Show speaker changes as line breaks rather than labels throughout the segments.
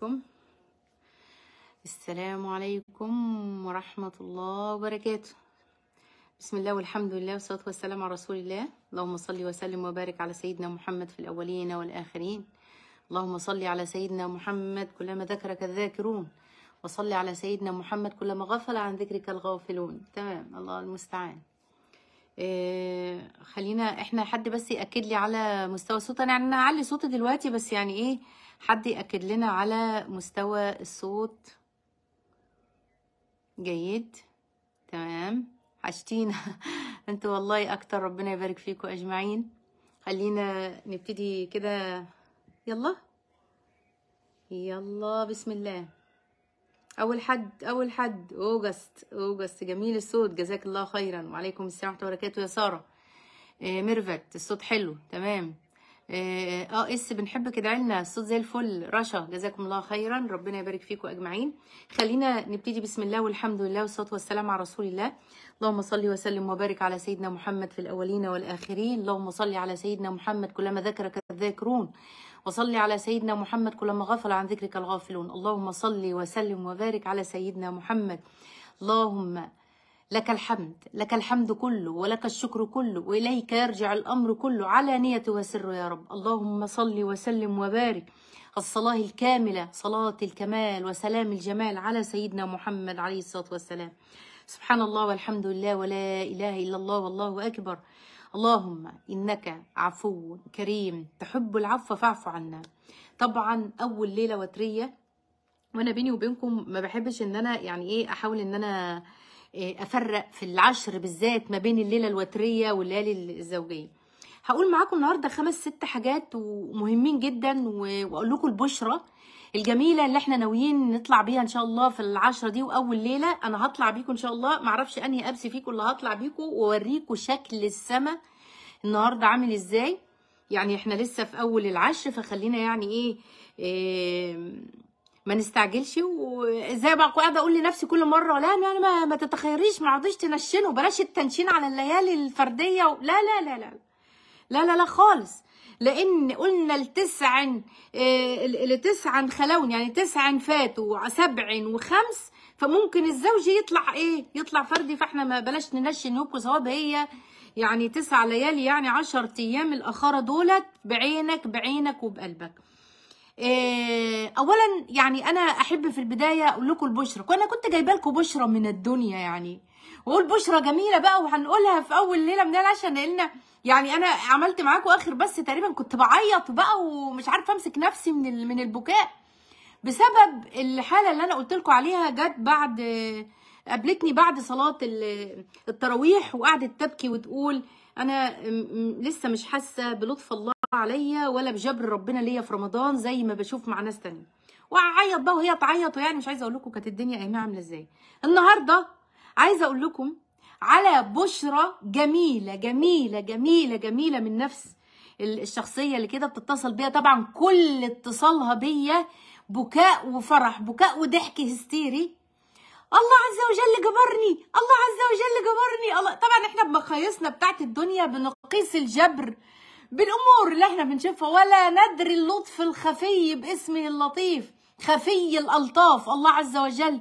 بكم السلام عليكم ورحمة الله وبركاته بسم الله والحمد لله والصلاة والسلام على رسول الله اللهم صل وسلم وبارك على سيدنا محمد في الأولين والآخرين اللهم صل على سيدنا محمد كلما ذكرك الذاكرون وصل على سيدنا محمد كلما غفل عن ذكرك الغافلون تمام الله المستعان إيه خلينا احنا حد بس ياكد لي على مستوى الصوت انا يعني اعلي صوتي دلوقتي بس يعني ايه حد يأكد لنا على مستوى الصوت جيد تمام حشتينا انتوا والله اكتر ربنا يبارك فيكم اجمعين خلينا نبتدي كده يلا يلا بسم الله اول حد اول حد اوجست اوجست جميل الصوت جزاك الله خيرا وعليكم السلام ورحمه الله وبركاته يا ساره آه، ميرفت الصوت حلو تمام آه،, اه اس بنحبك ادعي لنا الصوت زي الفل رشا جزاكم الله خيرا ربنا يبارك فيكم اجمعين خلينا نبتدي بسم الله والحمد لله والصلاه والسلام على رسول الله اللهم صل وسلم وبارك على سيدنا محمد في الاولين والاخرين اللهم صل على سيدنا محمد كلما ذكرك الذاكرون وصلي على سيدنا محمد كلما غفل عن ذكرك الغافلون اللهم صل وسلم وبارك على سيدنا محمد اللهم لك الحمد لك الحمد كله ولك الشكر كله وإليك يرجع الأمر كله على نية وسر يا رب اللهم صل وسلم وبارك الصلاة الكاملة صلاة الكمال وسلام الجمال على سيدنا محمد عليه الصلاة والسلام سبحان الله والحمد لله ولا إله إلا الله والله أكبر اللهم إنك عفو كريم تحب العفو فاعف عنا طبعا أول ليلة وترية وأنا بيني وبينكم ما بحبش إن أنا يعني إيه أحاول إن أنا آه، افرق في العشر بالذات ما بين الليله الوتريه والليالي الزوجيه هقول معاكم النهارده خمس ست حاجات ومهمين جدا واقول لكم البشره الجميله اللي احنا ناويين نطلع بيها ان شاء الله في العشرة دي واول ليله انا هطلع بيكم ان شاء الله معرفش انهي ابس فيكم اللي هطلع بيكم واوريكم شكل السما النهارده عامل ازاي يعني احنا لسه في اول العشر فخلينا يعني ايه, إيه ما نستعجلش وازاي بقى قاعده اقول لنفسي كل مره لا انا ما, ما تتخيريش ما عرضيش تنشنه بلاش التنشين على الليالي الفرديه و... لا لا لا لا لا لا لا خالص لان قلنا التسع التسع آه، خلون يعني تسع فاتوا وسبع وخمس فممكن الزوج يطلع ايه يطلع فردي فاحنا ما بلاش ننشن يوكو صواب هي يعني تسع ليالي يعني عشر ايام الاخره دولت بعينك بعينك وبقلبك آه، اولا يعني انا احب في البدايه اقول لكم البشرى وانا كنت جايبه لكم بشرى من الدنيا يعني واقول بشرى جميله بقى وهنقولها في اول ليله من العشاء لان يعني انا عملت معاكم اخر بس تقريبا كنت بعيط بقى ومش عارفه امسك نفسي من من البكاء بسبب الحاله اللي انا قلت لكم عليها جت بعد قابلتني بعد صلاه التراويح وقعدت تبكي وتقول انا لسه مش حاسه بلطف الله عليا ولا بجبر ربنا ليا في رمضان زي ما بشوف مع ناس تانية وعيط بقى وهي تعيط ويعني مش عايزه اقول لكم كانت الدنيا ايامها عامله ازاي النهارده عايزه اقول لكم على بشرة جميلة جميلة جميلة جميلة من نفس الشخصية اللي كده بتتصل بيا طبعا كل اتصالها بيا بكاء وفرح بكاء وضحك هستيري الله عز وجل جبرني الله عز وجل جبرني الله طبعا احنا بمقاييسنا بتاعت الدنيا بنقيس الجبر بالامور اللي احنا بنشوفها ولا ندري اللطف الخفي باسمه اللطيف خفي الالطاف الله عز وجل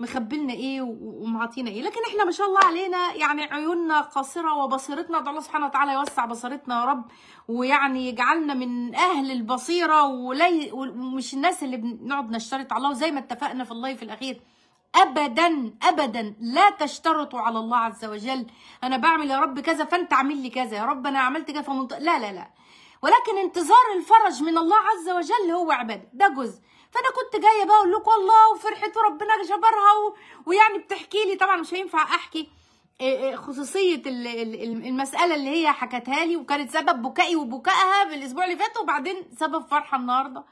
مخبي لنا ايه ومعطينا ايه لكن احنا ما شاء الله علينا يعني عيوننا قاصره وبصيرتنا الله سبحانه وتعالى يوسع بصيرتنا يا رب ويعني يجعلنا من اهل البصيره ومش الناس اللي بنقعد نشترط على الله وزي ما اتفقنا في اللايف الاخير ابدا ابدا لا تشترطوا على الله عز وجل انا بعمل يا رب كذا فانت اعمل لي كذا يا رب انا عملت كذا فمنط... لا لا لا ولكن انتظار الفرج من الله عز وجل هو عباده ده جزء فانا كنت جايه بقى اقول لكم والله وفرحت وربنا جبرها و... ويعني بتحكي لي طبعا مش هينفع احكي آه، آه، خصوصيه المساله اللي هي حكتها لي وكانت سبب بكائي وبكائها بالاسبوع اللي فات وبعدين سبب فرحه النهارده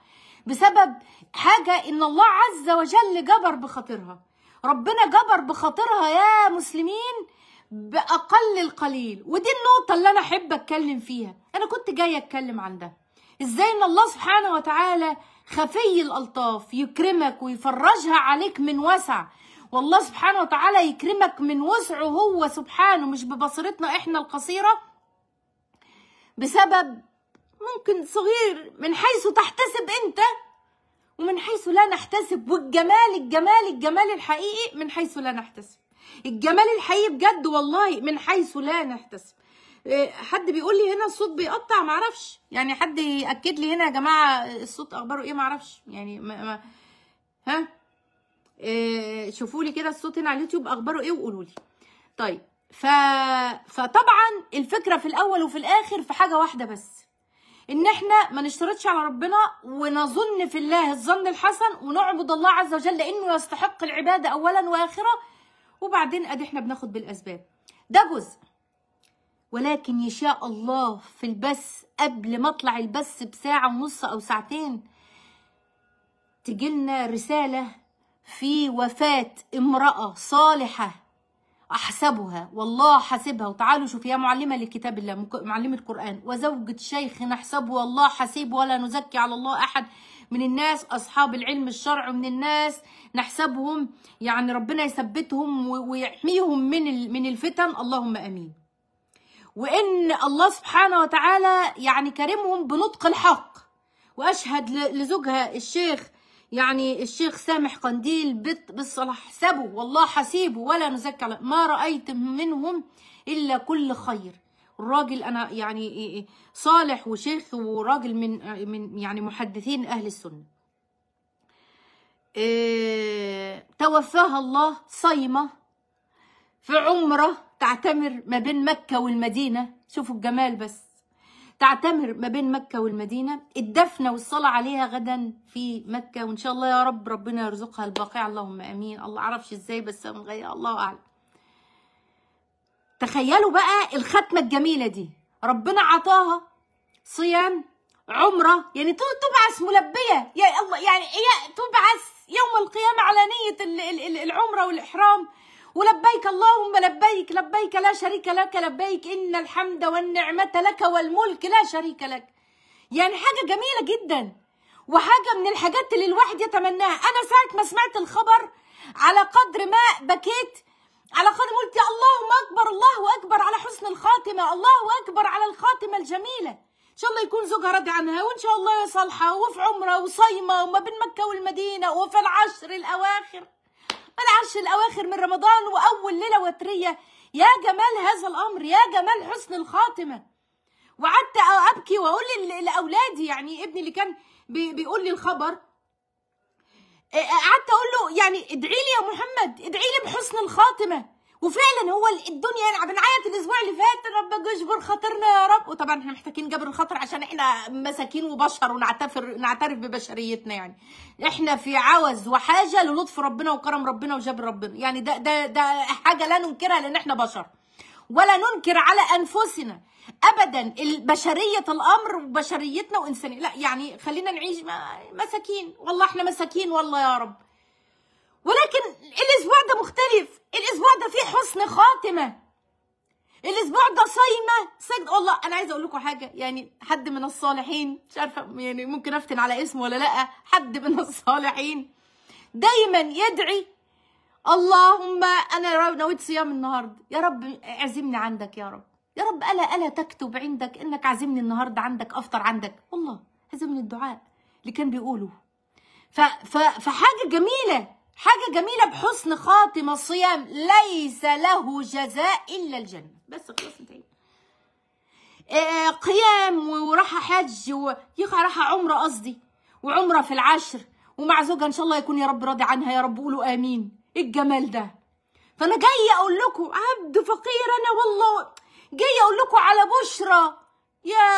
بسبب حاجه ان الله عز وجل جبر بخاطرها ربنا جبر بخاطرها يا مسلمين باقل القليل ودي النقطه اللي انا احب اتكلم فيها انا كنت جايه اتكلم عن ده ازاي ان الله سبحانه وتعالى خفي الالطاف يكرمك ويفرجها عليك من وسع والله سبحانه وتعالى يكرمك من وسعه هو سبحانه مش ببصيرتنا احنا القصيره بسبب ممكن صغير من حيث تحتسب انت ومن حيث لا نحتسب والجمال الجمال الجمال الحقيقي من حيث لا نحتسب الجمال الحقيقي بجد والله من حيث لا نحتسب إيه، حد بيقول لي هنا الصوت بيقطع معرفش يعني حد ياكد لي هنا يا جماعه الصوت اخباره ايه معرفش يعني ما ما ها إيه شوفوا لي كده الصوت هنا على اليوتيوب اخباره ايه وقولوا لي طيب ف... فطبعا الفكره في الاول وفي الاخر في حاجه واحده بس ان احنا ما نشترطش على ربنا ونظن في الله الظن الحسن ونعبد الله عز وجل لانه يستحق العباده اولا واخرا وبعدين ادي احنا بناخد بالاسباب ده جزء ولكن يشاء الله في البث قبل ما اطلع البث بساعه ونص او ساعتين تجي لنا رساله في وفاه امراه صالحه أحسبها والله حاسبها وتعالوا شوف يا معلمة لكتاب الله معلمة قرآن وزوجة شيخ نحسبه والله حسيب ولا نزكي على الله أحد من الناس أصحاب العلم الشرع من الناس نحسبهم يعني ربنا يثبتهم ويحميهم من من الفتن اللهم آمين وإن الله سبحانه وتعالى يعني كرمهم بنطق الحق وأشهد لزوجها الشيخ يعني الشيخ سامح قنديل بت بالصلاح حسبه والله حسيبه ولا نزكي ما رأيت منهم إلا كل خير الراجل أنا يعني إيه- إيه، صالح وشيخ وراجل من من يعني محدثين أهل السنة إيه توفاها الله صايمة في عمرة تعتمر ما بين مكة والمدينة شوفوا الجمال بس تعتمر ما بين مكة والمدينة الدفنة والصلاة عليها غدا في مكة وإن شاء الله يا رب ربنا يرزقها الباقي اللهم أمين الله عرفش إزاي بس الله أعلم تخيلوا بقى الختمة الجميلة دي ربنا عطاها صيام عمرة يعني تبعث ملبية يا الله يعني تبعث يوم القيامة على نية العمرة والإحرام ولبيك اللهم لبيك لبيك لا شريك لك لبيك إن الحمد والنعمة لك والملك لا شريك لك يعني حاجة جميلة جدا وحاجة من الحاجات اللي الواحد يتمناها أنا ساعة ما سمعت الخبر على قدر ما بكيت على قدر قلت يا اللهم أكبر الله أكبر على حسن الخاتمة الله أكبر على الخاتمة الجميلة إن شاء الله يكون زوجها رد عنها وإن شاء الله يا صالحة وفي عمرة وصايمة وما بين مكة والمدينة وفي العشر الأواخر من عرش الأواخر من رمضان وأول ليلة وترية يا جمال هذا الأمر يا جمال حسن الخاتمة وقعدت أبكي وأقول لأولادي يعني ابني اللي كان بيقول لي الخبر إيه، قعدت أقول له يعني ادعي لي يا محمد ادعي لي بحسن الخاتمة وفعلا هو الدنيا يعني بنعيط الاسبوع اللي فات رب اجبر خاطرنا يا رب وطبعا احنا محتاجين جبر الخاطر عشان احنا مساكين وبشر ونعتفر نعترف ببشريتنا يعني احنا في عوز وحاجه للطف ربنا وكرم ربنا وجبر ربنا يعني ده ده ده حاجه لا ننكرها لان احنا بشر ولا ننكر على انفسنا ابدا بشريه الامر وبشريتنا وانسانيه لا يعني خلينا نعيش مساكين والله احنا مساكين والله يا رب ولكن الاسبوع ده مختلف الاسبوع ده فيه حسن خاتمه الاسبوع ده صايمه سجد والله انا عايزه اقول لكم حاجه يعني حد من الصالحين مش عارفه يعني ممكن افتن على اسمه ولا لا حد من الصالحين دايما يدعي اللهم انا نويت صيام النهارده يا رب اعزمني عندك يا رب يا رب الا الا تكتب عندك انك عازمني النهارده عندك افطر عندك والله هذا من الدعاء اللي كان بيقوله ف ف فحاجه جميله حاجة جميلة بحسن خاتم الصيام ليس له جزاء إلا الجنة بس خلاص انتهينا آه, آه، قيام وراحة حج ويخا راح عمرة قصدي وعمرة في العشر ومع زوجها إن شاء الله يكون يا رب راضي عنها يا رب قولوا آمين إيه الجمال ده فأنا جاية أقول لكم عبد فقير أنا والله جاية أقول لكم على بشرى يا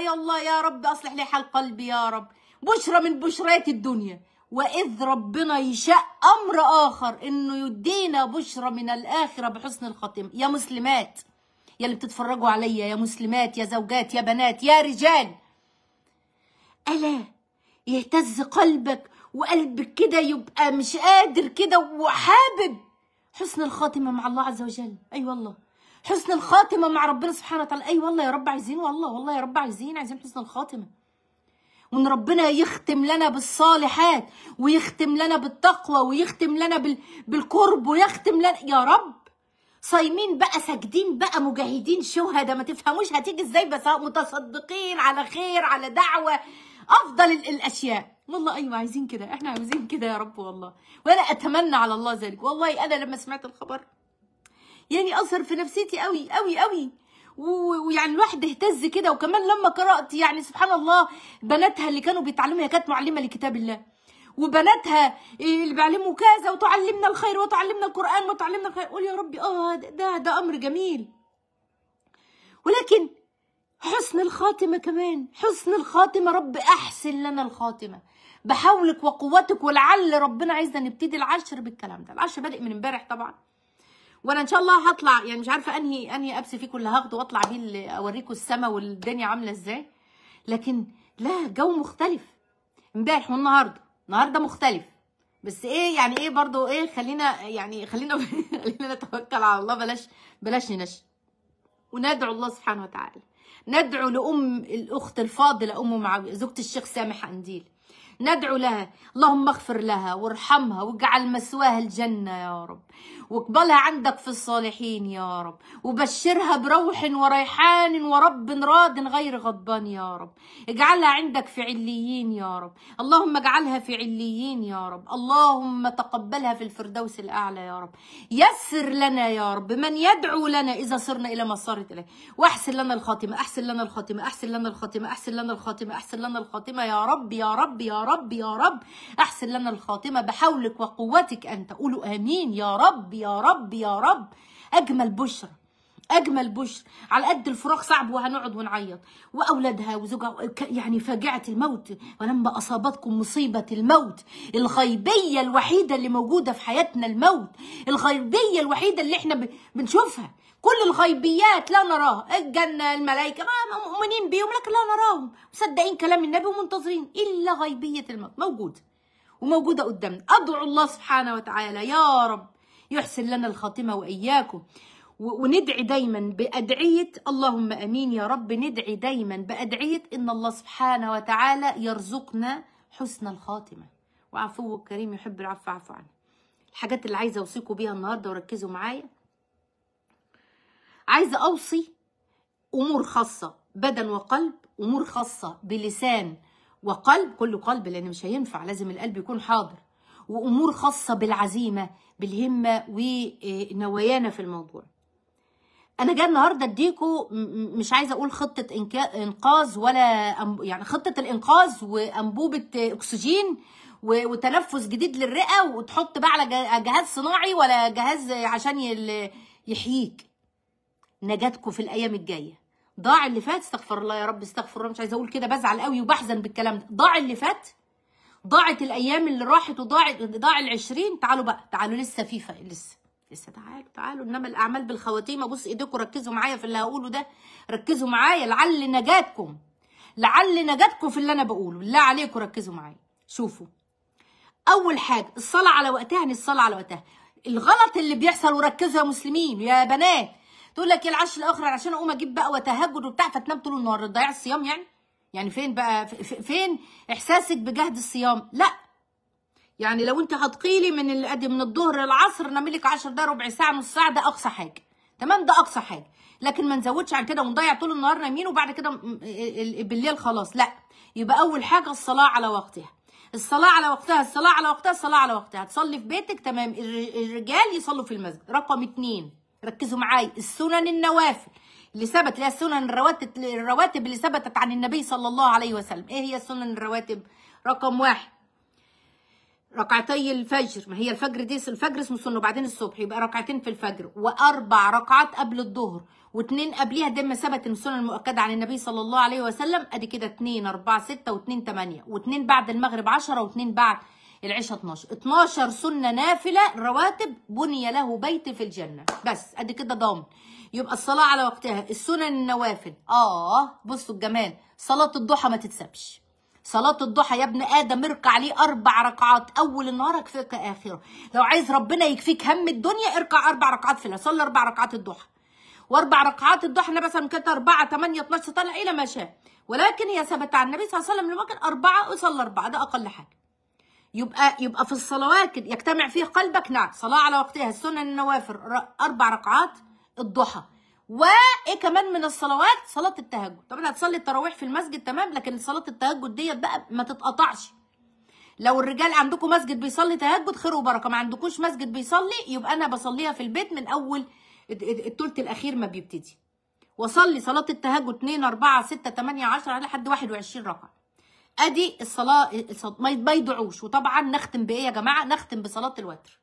يا الله يا رب أصلح لي حال قلبي يا رب بشرى من بشرات الدنيا واذ ربنا يشاء امر اخر انه يدينا بشرى من الاخره بحسن الخاتمه يا مسلمات يا اللي بتتفرجوا عليا يا مسلمات يا زوجات يا بنات يا رجال الا يهتز قلبك وقلبك كده يبقى مش قادر كده وحابب حسن الخاتمه مع الله عز وجل اي أيوة والله حسن الخاتمه مع ربنا سبحانه وتعالى اي أيوة والله يا رب عايزين والله والله يا رب عايزين عايزين حسن الخاتمه وان ربنا يختم لنا بالصالحات ويختم لنا بالتقوى ويختم لنا بال... بالقرب ويختم لنا يا رب صايمين بقى ساجدين بقى مجاهدين شهداء ما تفهموش هتيجي ازاي بس متصدقين على خير على دعوه افضل الاشياء والله ايوه عايزين كده احنا عايزين كده يا رب والله وانا اتمنى على الله ذلك والله انا لما سمعت الخبر يعني اثر في نفسيتي قوي قوي قوي ويعني الواحد اهتز كده وكمان لما قرات يعني سبحان الله بناتها اللي كانوا بيتعلموا هي كانت معلمه لكتاب الله وبناتها اللي بيعلموا كذا وتعلمنا الخير وتعلمنا القران وتعلمنا الخير قول يا ربي اه ده ده امر جميل ولكن حسن الخاتمه كمان حسن الخاتمه رب احسن لنا الخاتمه بحولك وقوتك ولعل ربنا عايزنا نبتدي العشر بالكلام ده العشر بادئ من امبارح طبعا وانا ان شاء الله هطلع يعني مش عارفه انهي انهي ابس فيه اللي هاخده واطلع بيه اوريكم السما والدنيا عامله ازاي لكن لا جو مختلف امبارح والنهارده النهارده مختلف بس ايه يعني ايه برضو ايه خلينا يعني خلينا خلينا نتوكل على الله بلاش بلاش نش وندعو الله سبحانه وتعالى ندعو لام الاخت الفاضله ام معاويه زوجة الشيخ سامح قنديل ندعو لها اللهم اغفر لها وارحمها واجعل مثواها الجنه يا رب واقبلها عندك في الصالحين يا رب وبشرها بروح وريحان ورب راد غير غضبان يا رب اجعلها عندك في عليين يا رب اللهم اجعلها في عليين يا رب اللهم تقبلها في الفردوس الأعلى يا رب يسر لنا يا رب من يدعو لنا إذا صرنا إلى ما صارت إليه واحسن لنا الخاتمة أحسن لنا الخاتمة أحسن لنا الخاتمة أحسن لنا الخاتمة أحسن لنا الخاتمة يا رب يا رب يا رب يا رب أحسن لنا الخاتمة بحولك وقوتك أنت قولوا آمين يا رب يا رب يا رب اجمل بشرى اجمل بشر على قد الفراق صعب وهنقعد ونعيط واولادها وزوجها يعني فاجعه الموت ولما اصابتكم مصيبه الموت الغيبيه الوحيده اللي موجوده في حياتنا الموت الغيبيه الوحيده اللي احنا بنشوفها كل الغيبيات لا نراها الجنه الملائكه مؤمنين بيهم لكن لا نراهم مصدقين كلام النبي ومنتظرين الا غيبيه الموت موجوده وموجوده قدامنا ادعو الله سبحانه وتعالى يا رب يحسن لنا الخاتمة وإياكم وندعي دايما بأدعية اللهم أمين يا رب ندعي دايما بأدعية إن الله سبحانه وتعالى يرزقنا حسن الخاتمة وعفوه كريم يحب العفو عفو عنه الحاجات اللي عايزة أوصيكم بيها النهاردة وركزوا معايا عايزة أوصي أمور خاصة بدن وقلب أمور خاصة بلسان وقلب كل قلب لأن مش هينفع لازم القلب يكون حاضر وأمور خاصة بالعزيمة بالهمة ونوايانا في الموضوع انا جاي النهارده أديكوا مش عايزه اقول خطه انقاذ ولا يعني خطه الانقاذ وانبوبه اكسجين وتنفس جديد للرئه وتحط بقى على جهاز صناعي ولا جهاز عشان يحييك نجاتكم في الايام الجايه ضاع اللي فات استغفر الله يا رب استغفر الله مش عايزه اقول كده بزعل قوي وبحزن بالكلام ده ضاع اللي فات ضاعت الايام اللي راحت وضاعت ضاع ال20 تعالوا بقى تعالوا لسه في لسه لسه تعالوا تعالوا انما الاعمال بالخواتيم ابص ايديكم ركزوا معايا في اللي هقوله ده ركزوا معايا لعل نجاتكم لعل نجاتكم في اللي انا بقوله بالله عليكم ركزوا معايا شوفوا اول حاجه الصلاه على وقتها يعني الصلاه على وقتها الغلط اللي بيحصل وركزوا يا مسلمين يا بنات تقول لك إيه العشر الاخر عشان اقوم اجيب بقى وتهجد وبتاع فتنام طول النهار تضيع الصيام يعني يعني فين بقى فين احساسك بجهد الصيام لا يعني لو انت هتقيلي من الادي من الظهر للعصر نعملك 10 دقايق ربع ساعه نص ساعه ده اقصى حاجه تمام ده اقصى حاجه لكن ما نزودش عن كده ونضيع طول النهار نايمين وبعد كده بالليل خلاص لا يبقى اول حاجه الصلاه على وقتها الصلاة على وقتها الصلاة على وقتها الصلاة على وقتها تصلي في بيتك تمام الرجال يصلوا في المسجد رقم اتنين ركزوا معايا السنن النوافل اللي ثبت لها سنن الرواتب الرواتب اللي ثبتت عن النبي صلى الله عليه وسلم ايه هي سنن الرواتب رقم واحد ركعتي الفجر ما هي الفجر دي الفجر اسمه سنه وبعدين الصبح يبقى ركعتين في الفجر واربع ركعات قبل الظهر واثنين قبليها ما ثبت السنه المؤكده عن النبي صلى الله عليه وسلم ادي كده اثنين اربعة ستة واثنين ثمانية واثنين بعد المغرب 10 واثنين بعد العشاء 12 12 سنه نافله رواتب بني له بيت في الجنه بس ادي كده ضامن يبقى الصلاه على وقتها السنن النوافل اه بصوا الجمال صلاه الضحى ما تتسبش صلاة الضحى يا ابن آدم اركع عليه أربع ركعات أول النهار يكفيك آخره، لو عايز ربنا يكفيك هم الدنيا اركع أربع ركعات في صلي أربع ركعات الضحى. وأربع ركعات الضحى أنا مثلا كانت أربعة ثمانية 12 طلع إلى ما شاء، ولكن هي ثبت عن النبي صلى الله عليه وسلم لما أربعة وصلى أربعة ده أقل حاجة. يبقى يبقى في الصلوات يجتمع فيه قلبك نعم صلاة على وقتها السنن النوافل أربع ركعات الضحى وايه كمان من الصلوات صلاه التهجد طبعا هتصلي التراويح في المسجد تمام لكن صلاه التهجد ديت بقى ما تتقطعش لو الرجال عندكم مسجد بيصلي تهجد خير وبركه ما عندكوش مسجد بيصلي يبقى انا بصليها في البيت من اول الثلث الاخير ما بيبتدي وصلي صلاه التهجد 2 4 6 8 10 لحد 21 ركعه ادي الصلاه ما يضيعوش وطبعا نختم بايه يا جماعه نختم بصلاه الوتر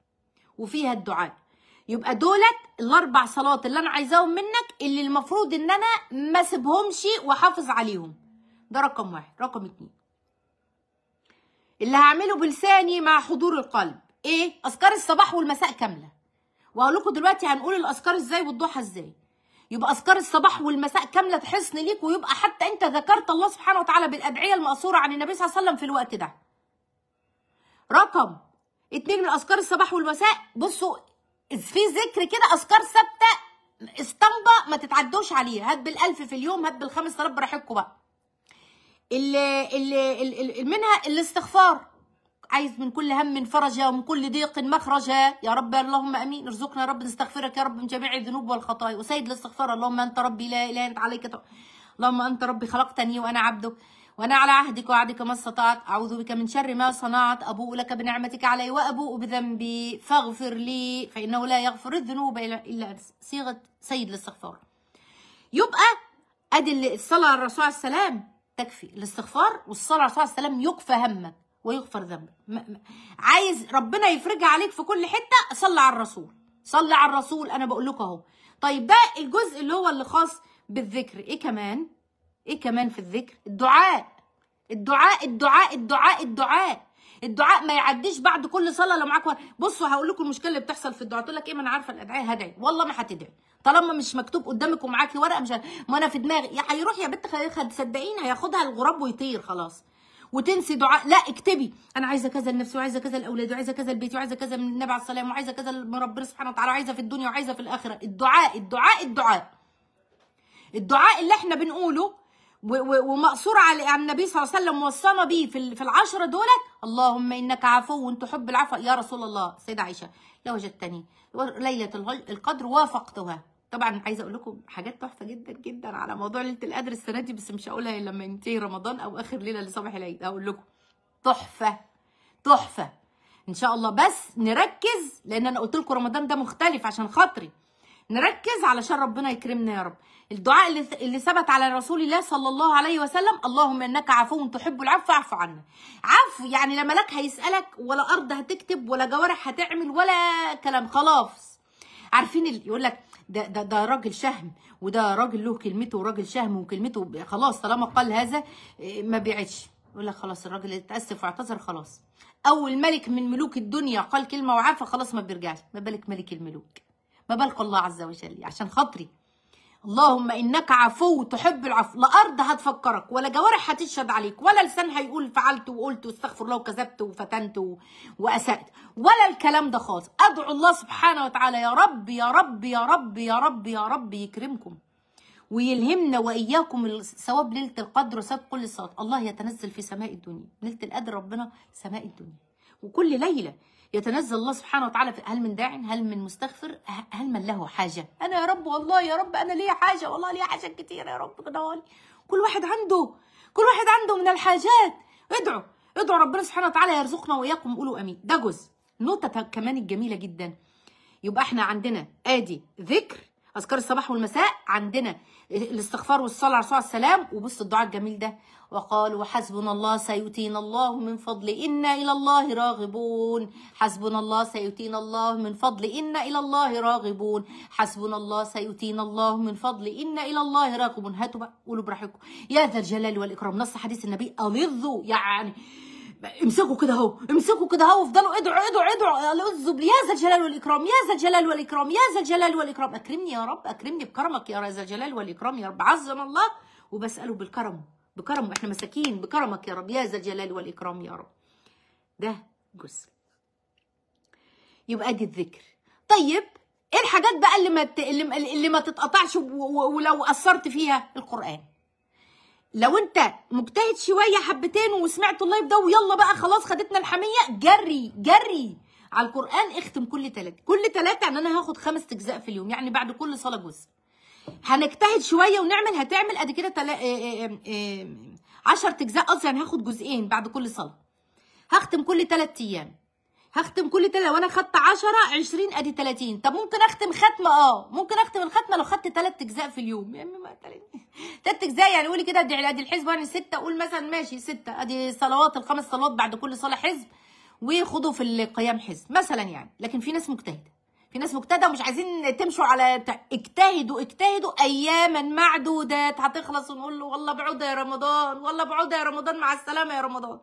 وفيها الدعاء يبقى دولت الاربع صلوات اللي انا عايزاهم منك اللي المفروض ان انا ما اسيبهمش واحافظ عليهم ده رقم واحد رقم اتنين اللي هعمله بلساني مع حضور القلب ايه اذكار الصباح والمساء كامله واقول لكم دلوقتي هنقول الاذكار ازاي والضحى ازاي يبقى اذكار الصباح والمساء كامله تحصن ليك ويبقى حتى انت ذكرت الله سبحانه وتعالى بالادعيه المأثوره عن النبي صلى الله عليه وسلم في الوقت ده رقم اتنين من اذكار الصباح والمساء بصوا في ذكر كده اذكار ثابته اسطمبه ما تتعدوش عليها هات بالالف في اليوم هات بالخمس رب براحتكم بقى اللي اللي اللي منها الاستغفار عايز من كل هم فرجا ومن كل ضيق مخرجا يا رب اللهم امين ارزقنا يا رب نستغفرك يا رب من جميع الذنوب والخطايا وسيد الاستغفار اللهم انت ربي لا اله الا انت عليك اللهم انت ربي خلقتني وانا عبدك وأنا على عهدك وعدك ما استطعت أعوذ بك من شر ما صنعت أبوء لك بنعمتك علي وأبوء بذنبي فاغفر لي فإنه لا يغفر الذنوب إلا صيغة سيد الاستغفار يبقى أدي الصلاة على الرسول عليه السلام تكفي الاستغفار والصلاة على الرسول عليه السلام يكفى همك ويغفر ذنبك عايز ربنا يفرجها عليك في كل حتة صلى على الرسول صلى على الرسول أنا بقول لكم أهو طيب ده الجزء اللي هو اللي خاص بالذكر إيه كمان ايه كمان في الذكر الدعاء الدعاء الدعاء الدعاء الدعاء الدعاء ما يعديش بعد كل صلاه لو معاك بصوا هقول لكم المشكله اللي بتحصل في الدعاء تقول لك ايه ما انا عارفه الادعيه هدعي والله ما هتدعي طالما مش مكتوب قدامك ومعاكي ورقه مش ما انا في دماغي هيروح يا بنت صدقيني هياخدها الغراب ويطير خلاص وتنسي دعاء لا اكتبي انا عايزه كذا لنفسي وعايزه كذا لاولادي وعايزه كذا لبيتي وعايزه كذا من النبي عليه السلام وعايزه كذا لربنا سبحانه وتعالى وعايزه في الدنيا وعايزه في الاخره الدعاء الدعاء الدعاء الدعاء اللي احنا بنقوله ومقصور على النبي صلى الله عليه وسلم وصانا بيه في في العشرة دولت اللهم انك عفو حب العفو يا رسول الله سيدة عائشة لا وجدتني ليلة القدر وافقتها طبعا عايزه اقول لكم حاجات تحفه جدا جدا على موضوع ليله القدر السنه دي بس مش هقولها لما ينتهي رمضان او اخر ليله لصباح العيد هقول لكم تحفه تحفه ان شاء الله بس نركز لان انا قلت لكم رمضان ده مختلف عشان خاطري نركز علشان ربنا يكرمنا يا رب الدعاء اللي ثبت على رسول الله صلى الله عليه وسلم اللهم انك عفو تحب العفو فاعف عنا عفو يعني لا ملاك هيسالك ولا ارض هتكتب ولا جوارح هتعمل ولا كلام خلاص عارفين اللي يقول لك ده ده ده راجل شهم وده راجل له كلمته وراجل شهم وكلمته خلاص طالما قال هذا إيه، ما بيعدش يقول لك خلاص الراجل اتاسف واعتذر خلاص اول ملك من ملوك الدنيا قال كلمه وعافى خلاص ما بيرجعش ما بالك ملك الملوك ما بالك الله عز وجل عشان خاطري اللهم انك عفو تحب العفو لا ارض هتفكرك ولا جوارح هتشهد عليك ولا لسان هيقول فعلت وقلت واستغفر الله وكذبت وفتنت واسات ولا الكلام ده خالص ادعو الله سبحانه وتعالى يا رب يا رب يا رب يا رب يا رب يكرمكم ويلهمنا واياكم ثواب ليله القدر وثواب كل الصلاه الله يتنزل في سماء الدنيا ليله القدر ربنا سماء الدنيا وكل ليله يتنزل الله سبحانه وتعالى هل من داع هل من مستغفر هل من له حاجه انا يا رب والله يا رب انا ليا حاجه والله ليا حاجات كتير يا رب كده كل واحد عنده كل واحد عنده من الحاجات ادعوا ادعوا ربنا سبحانه وتعالى يرزقنا واياكم قولوا امين ده جزء النقطه كمان الجميله جدا يبقى احنا عندنا ادي ذكر اذكار الصباح والمساء عندنا الاستغفار والصلاه على الرسول عليه السلام وبص الدعاء الجميل ده وقالوا حسبنا الله سيؤتينا الله من فضل إنا إلى الله راغبون حسبنا الله سيؤتينا الله من فضل إنا إلى الله راغبون حسبنا الله سيؤتينا الله من فضل إنا إلى الله راغبون هاتوا بقى قولوا براحتكم يا ذا الجلال والإكرام نص حديث النبي ألظوا يعني امسكوا كده اهو امسكوا كده اهو افضلوا ادعوا ادعوا ادعوا الذب يا ذا الجلال والاكرام يا ذا الجلال والاكرام يا ذا الجلال والاكرام اكرمني يا رب اكرمني بكرمك يا ذا الجلال والاكرام يا رب عظم الله وبساله بالكرم بكرم احنا مساكين بكرمك يا رب يا ذا الجلال والاكرام يا رب ده جزء يبقى دي الذكر طيب ايه الحاجات بقى اللي ما اللي ما تتقطعش ولو قصرت فيها القران لو انت مجتهد شويه حبتين وسمعت اللايف ده ويلا بقى خلاص خدتنا الحميه جري جري على القران اختم كل ثلاثه كل ثلاثه يعني انا هاخد خمس اجزاء في اليوم يعني بعد كل صلاه جزء هنجتهد شويه ونعمل هتعمل ادي كده 10 اجزاء آه، آه، قصدي يعني هاخد جزئين بعد كل صلاه هختم كل 3 ايام هختم كل تلاتة لو انا خدت 10 20 ادي 30 طب ممكن اختم ختمه اه ممكن اختم الختمه لو خدت 3 اجزاء في اليوم امي ما ثلاث اجزاء يعني قولي كده ادي ادي الحزب يعني 6 قول مثلا ماشي 6 ادي صلوات الخمس صلوات بعد كل صلاه حزب وخدوا في القيام حزب مثلا يعني لكن في ناس مجتهده في ناس مجتهده ومش عايزين تمشوا على اجتهدوا اجتهدوا اياما معدودات هتخلص ونقول له والله بعودة يا رمضان والله بعودة يا رمضان مع السلامه يا رمضان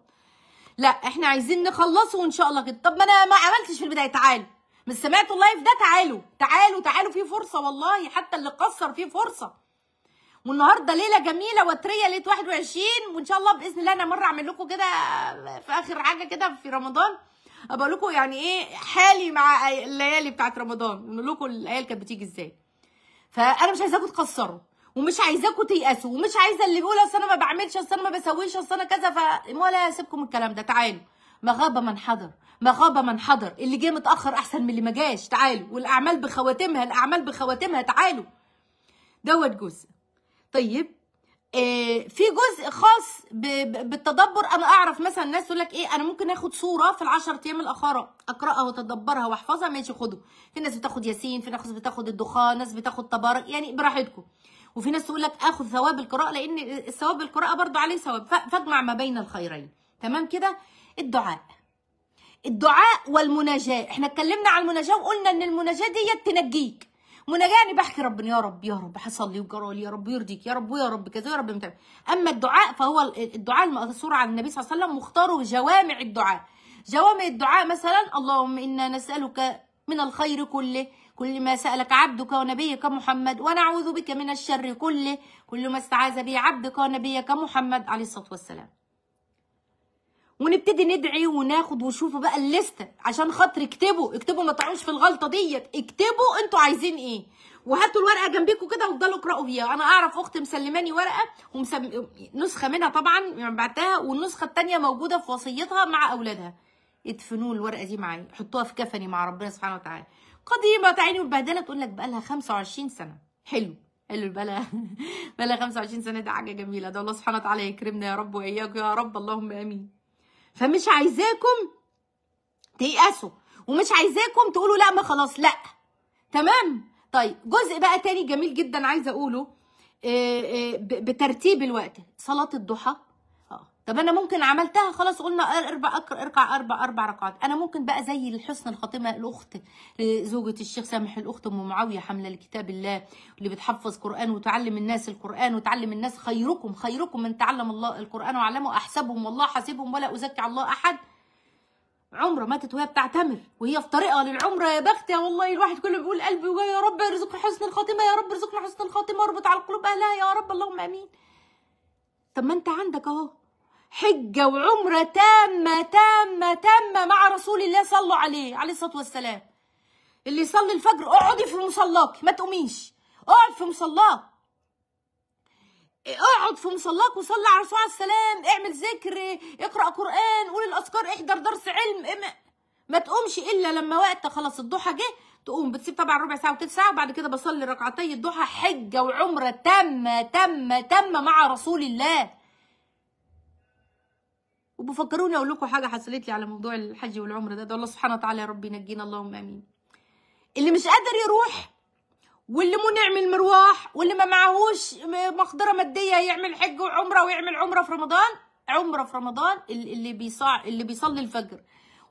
لا احنا عايزين نخلصه وان شاء الله كده طب ما انا ما عملتش في البدايه تعالوا مش سمعت اللايف ده تعالوا تعالوا تعالوا في فرصه والله حتى اللي قصر فيه فرصه والنهارده ليله جميله وتريه ليله 21 وان شاء الله باذن الله انا مره اعمل لكم كده في اخر حاجه كده في رمضان ابقى لكم يعني ايه حالي مع الليالي بتاعت رمضان اقول لكم العيال كانت بتيجي ازاي فانا مش عايزاكم تكسروا ومش عايزاكم تيأسوا ومش عايزه اللي بيقول اصل انا ما بعملش اصل انا ما بسويش اصل انا كذا ف ولا من الكلام ده تعالوا ما غاب من حضر ما غاب من حضر اللي جه متاخر احسن من اللي ما جاش تعالوا والاعمال بخواتمها الاعمال بخواتمها تعالوا دوت جزء طيب آه، في جزء خاص بالتدبر انا اعرف مثلا ناس تقول لك ايه انا ممكن اخد صوره في العشر ايام الاخره اقراها واتدبرها واحفظها ماشي خده في ناس بتاخد ياسين في ناس بتاخد الدخان ناس بتاخد تبارك يعني براحتكم وفي ناس تقول لك اخد ثواب القراءه لان الثواب القراءه برضه عليه ثواب فاجمع ما بين الخيرين تمام كده الدعاء الدعاء والمناجاه احنا اتكلمنا على المناجاه وقلنا ان المناجاه ديت تنجيك مناجاني بحكي ربنا يا رب يا رب حصل لي وجرى لي يا رب يرضيك يا رب ويا رب كذا يا رب متعب. اما الدعاء فهو الدعاء المأثور عن النبي صلى الله عليه وسلم مختاره جوامع الدعاء جوامع الدعاء مثلا اللهم انا نسألك من الخير كله كل ما سألك عبدك ونبيك محمد ونعوذ بك من الشر كله كل ما استعاذ به عبدك ونبيك محمد عليه الصلاة والسلام ونبتدي ندعي وناخد وشوفوا بقى الليست عشان خاطر اكتبوا اكتبوا ما تقعوش في الغلطه ديت اكتبوا انتوا عايزين ايه وهاتوا الورقه جنبيكوا كده وافضلوا اقراوا بيها انا اعرف اخت مسلماني ورقه ومسم... نسخه منها طبعا يعني بعتها والنسخه الثانيه موجوده في وصيتها مع اولادها ادفنوا الورقه دي معايا حطوها في كفني مع ربنا سبحانه وتعالى قديمه تعيني وبهدله تقول لك بقى لها 25 سنه حلو حلو بلا بلا 25 سنه ده حاجه جميله ده الله سبحانه وتعالى يكرمنا يا رب واياك يا رب اللهم امين فمش عايزاكم تيأسوا ومش عايزاكم تقولوا لا ما خلاص لا تمام طيب جزء بقى تاني جميل جدا عايزه اقوله آه، آه، بترتيب الوقت صلاه الضحى طب انا ممكن عملتها خلاص قلنا اربع اركع اربع اربع ركعات انا ممكن بقى زي الحسن الخاتمه الاخت زوجه الشيخ سامح الاخت ام معاويه حامله لكتاب الله اللي بتحفظ قران وتعلم الناس القران وتعلم الناس خيركم خيركم من تعلم الله القران وعلمه احسبهم والله حاسبهم ولا ازكي الله احد عمره ماتت وهي بتعتمر وهي في طريقها للعمره يا بخت يا والله الواحد كله بيقول قلبي يا رب ارزقني حسن الخاتمه يا رب ارزقنا حسن الخاتمه واربط على قلوب اهلها يا رب اللهم امين طب ما انت عندك اهو حجة وعمرة تامة تامة تامة مع رسول الله صلوا عليه عليه الصلاة والسلام اللي يصلي الفجر اقعدي في مصلاك ما تقوميش اقعد في مصلاك اقعد في مصلاك وصلي على الرسول عليه السلام اعمل ذكر اقرا قران قول الاذكار احضر درس علم ما تقومش الا لما وقت خلاص الضحى جه تقوم بتسيب طبعا ربع ساعه وتلت ساعه وبعد كده بصلي ركعتي الضحى حجه وعمره تامه تامه تامه مع رسول الله وبفكروني اقول لكم حاجه حصلت لي على موضوع الحج والعمره ده ده الله سبحانه وتعالى يا رب ينجينا اللهم امين اللي مش قادر يروح واللي منع من المرواح واللي ما معهوش مقدره ماديه يعمل حج وعمره ويعمل عمره في رمضان عمره في رمضان اللي بيصع اللي بيصلي الفجر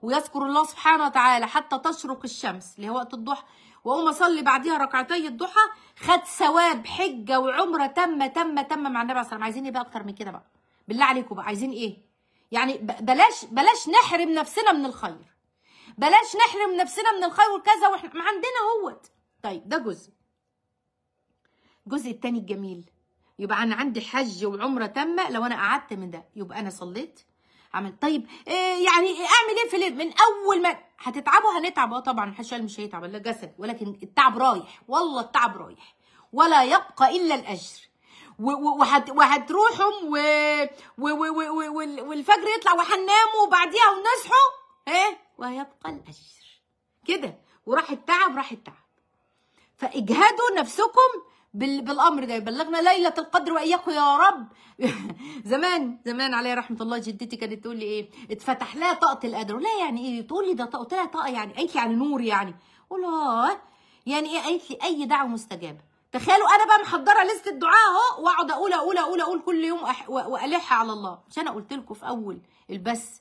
ويذكر الله سبحانه وتعالى حتى تشرق الشمس اللي هو وقت الضحى واقوم اصلي بعديها ركعتي الضحى خد ثواب حجه وعمره تم تم تم مع النبي عليه الصلاه والسلام عايزين ايه بقى اكتر من كده بقى بالله عليكم بقى عايزين ايه يعني بلاش بلاش نحرم نفسنا من الخير بلاش نحرم نفسنا من الخير وكذا واحنا ما عندنا هوت طيب ده جزء الجزء الثاني الجميل يبقى انا عندي حج وعمره تامه لو انا قعدت من ده يبقى انا صليت عملت طيب إيه يعني اعمل ايه في الليل من اول ما هتتعبوا هنتعب اه طبعا محدش مش هيتعب الا جسد ولكن التعب رايح والله التعب رايح ولا يبقى الا الاجر وهتروحهم و... و... و... و... و... والفجر يطلع وهناموا وبعديها ونصحوا ايه ويبقى الاجر كده وراح التعب راح التعب فاجهدوا نفسكم بالامر ده بلغنا ليله القدر واياكم يا رب زمان زمان عليه رحمه الله جدتي كانت تقول لي ايه اتفتح لها طاقه القدر لا يعني ايه تقول لي ده طاقه قلت لها طاقه يعني انت يعني نور يعني قول اه يعني ايه قالت لي اي دعوه مستجابه تخيلوا انا بقى محضره لسه الدعاء اهو واقعد اقول اقول اقول اقول كل يوم أح... على الله مش انا قلت لكم في اول البث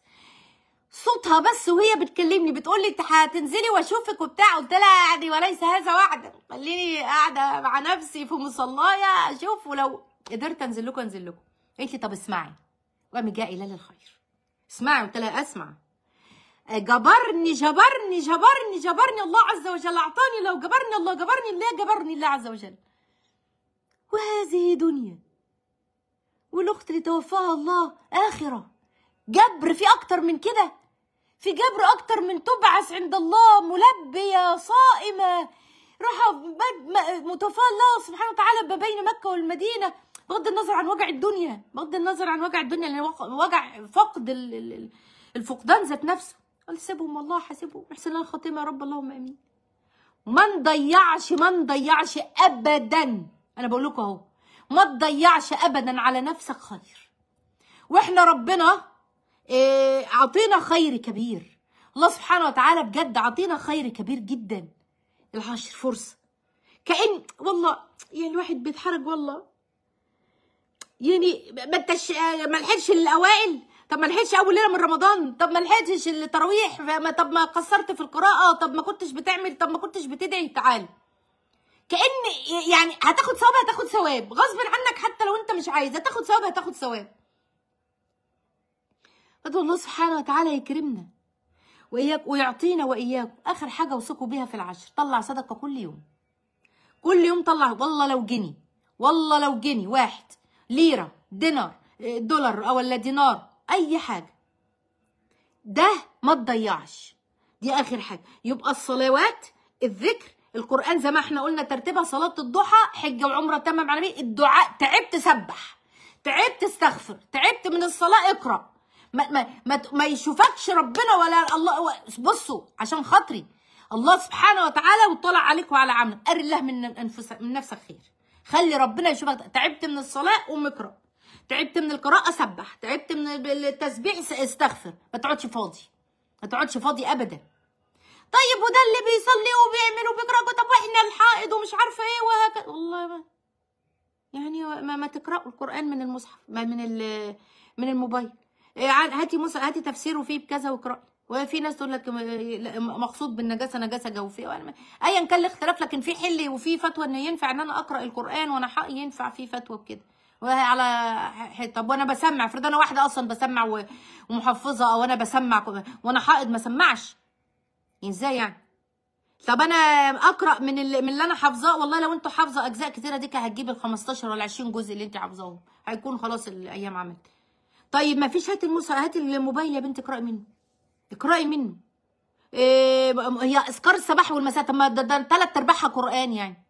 صوتها بس وهي بتكلمني بتقول لي انت هتنزلي واشوفك وبتاع قلت لها يعني وليس هذا وعدا خليني قاعده مع نفسي في مصلايه اشوف ولو قدرت انزل لكم انزل لكم قالت لي طب اسمعي وقام جاء الى للخير اسمعي قلت لها اسمع جبرني جبرني جبرني جبرني الله عز وجل أعطاني لو جبرني الله جبرني لا جبرني الله عز وجل وهذه دنيا والأخت اللي توفاها الله آخرة جبر في أكتر من كده في جبر أكتر من تبعث عند الله ملبية صائمة راح متوفاه الله سبحانه وتعالى ما بين مكة والمدينة بغض النظر عن وجع الدنيا بغض النظر عن وجع الدنيا لأن وجع فقد الفقدان ذات نفسه قال سيبهم والله هسيبهم احسن لنا الخاتمه يا رب اللهم امين ما نضيعش ما نضيعش ابدا انا بقول لكم اهو ما تضيعش ابدا على نفسك خير واحنا ربنا إيه خير كبير الله سبحانه وتعالى بجد اعطينا خير كبير جدا العشر فرصه كان والله يعني الواحد بيتحرج والله يعني ما انتش ما لحقش الاوائل طب ما لحقتش اول ليله من رمضان طب ما لحقتش التراويح طب ما قصرت في القراءه طب ما كنتش بتعمل طب ما كنتش بتدعي تعالى كان يعني هتاخد ثواب هتاخد ثواب غصب عنك حتى لو انت مش عايز هتاخد ثواب هتاخد ثواب فادعوا الله سبحانه وتعالى يكرمنا واياك ويعطينا واياكم اخر حاجه وثقوا بيها في العشر طلع صدقه كل يوم كل يوم طلع والله لو جني والله لو جني واحد ليره دينار دولار او ولا دينار اي حاجه ده ما تضيعش دي اخر حاجه يبقى الصلوات الذكر القران زي ما احنا قلنا ترتيبها صلاه الضحى حجه وعمره تمام على مين الدعاء تعبت سبح تعبت استغفر تعبت من الصلاه اقرا ما ما ما, ما يشوفكش ربنا ولا الله بصوا عشان خاطري الله سبحانه وتعالى وطلع عليك وعلى عملك قال الله من انفسك من نفسك خير خلي ربنا يشوفك تعبت من الصلاه قوم اقرا تعبت من القراءه سبح تعبت من التسبيح استغفر ما تقعدش فاضي ما تقعدش فاضي ابدا طيب وده اللي بيصلي وبيعمل وبيقرا طب واحنا الحائض ومش عارفه ايه وهكذا والله ما. يعني ما, ما تقراوا القران من المصحف ما من من الموبايل إيه، هاتي مصر هاتي تفسيره فيه بكذا واقرأي وفي ناس تقول لك مقصود بالنجاسه نجاسه جوفيه ايا كان الاختلاف لكن في حل وفي فتوى ان ينفع ان انا اقرا القران وانا حق ينفع في فتوى بكده على حته طب وانا بسمع افرض انا واحده اصلا بسمع ومحفظه او انا بسمع وانا حائض ما سمعش ازاي يعني طب انا اقرا من اللي, من اللي انا حافظاه والله لو انتوا حافظه اجزاء كتيره دي هتجيب ال 15 ولا 20 جزء اللي انت حافظاهم هيكون خلاص الايام عملت طيب ما فيش هات المصحف هات الموبايل يا بنت اقراي منه اقراي منه إيه هي اذكار الصباح والمساء طب ما ده, ده ثلاث ارباعها قران يعني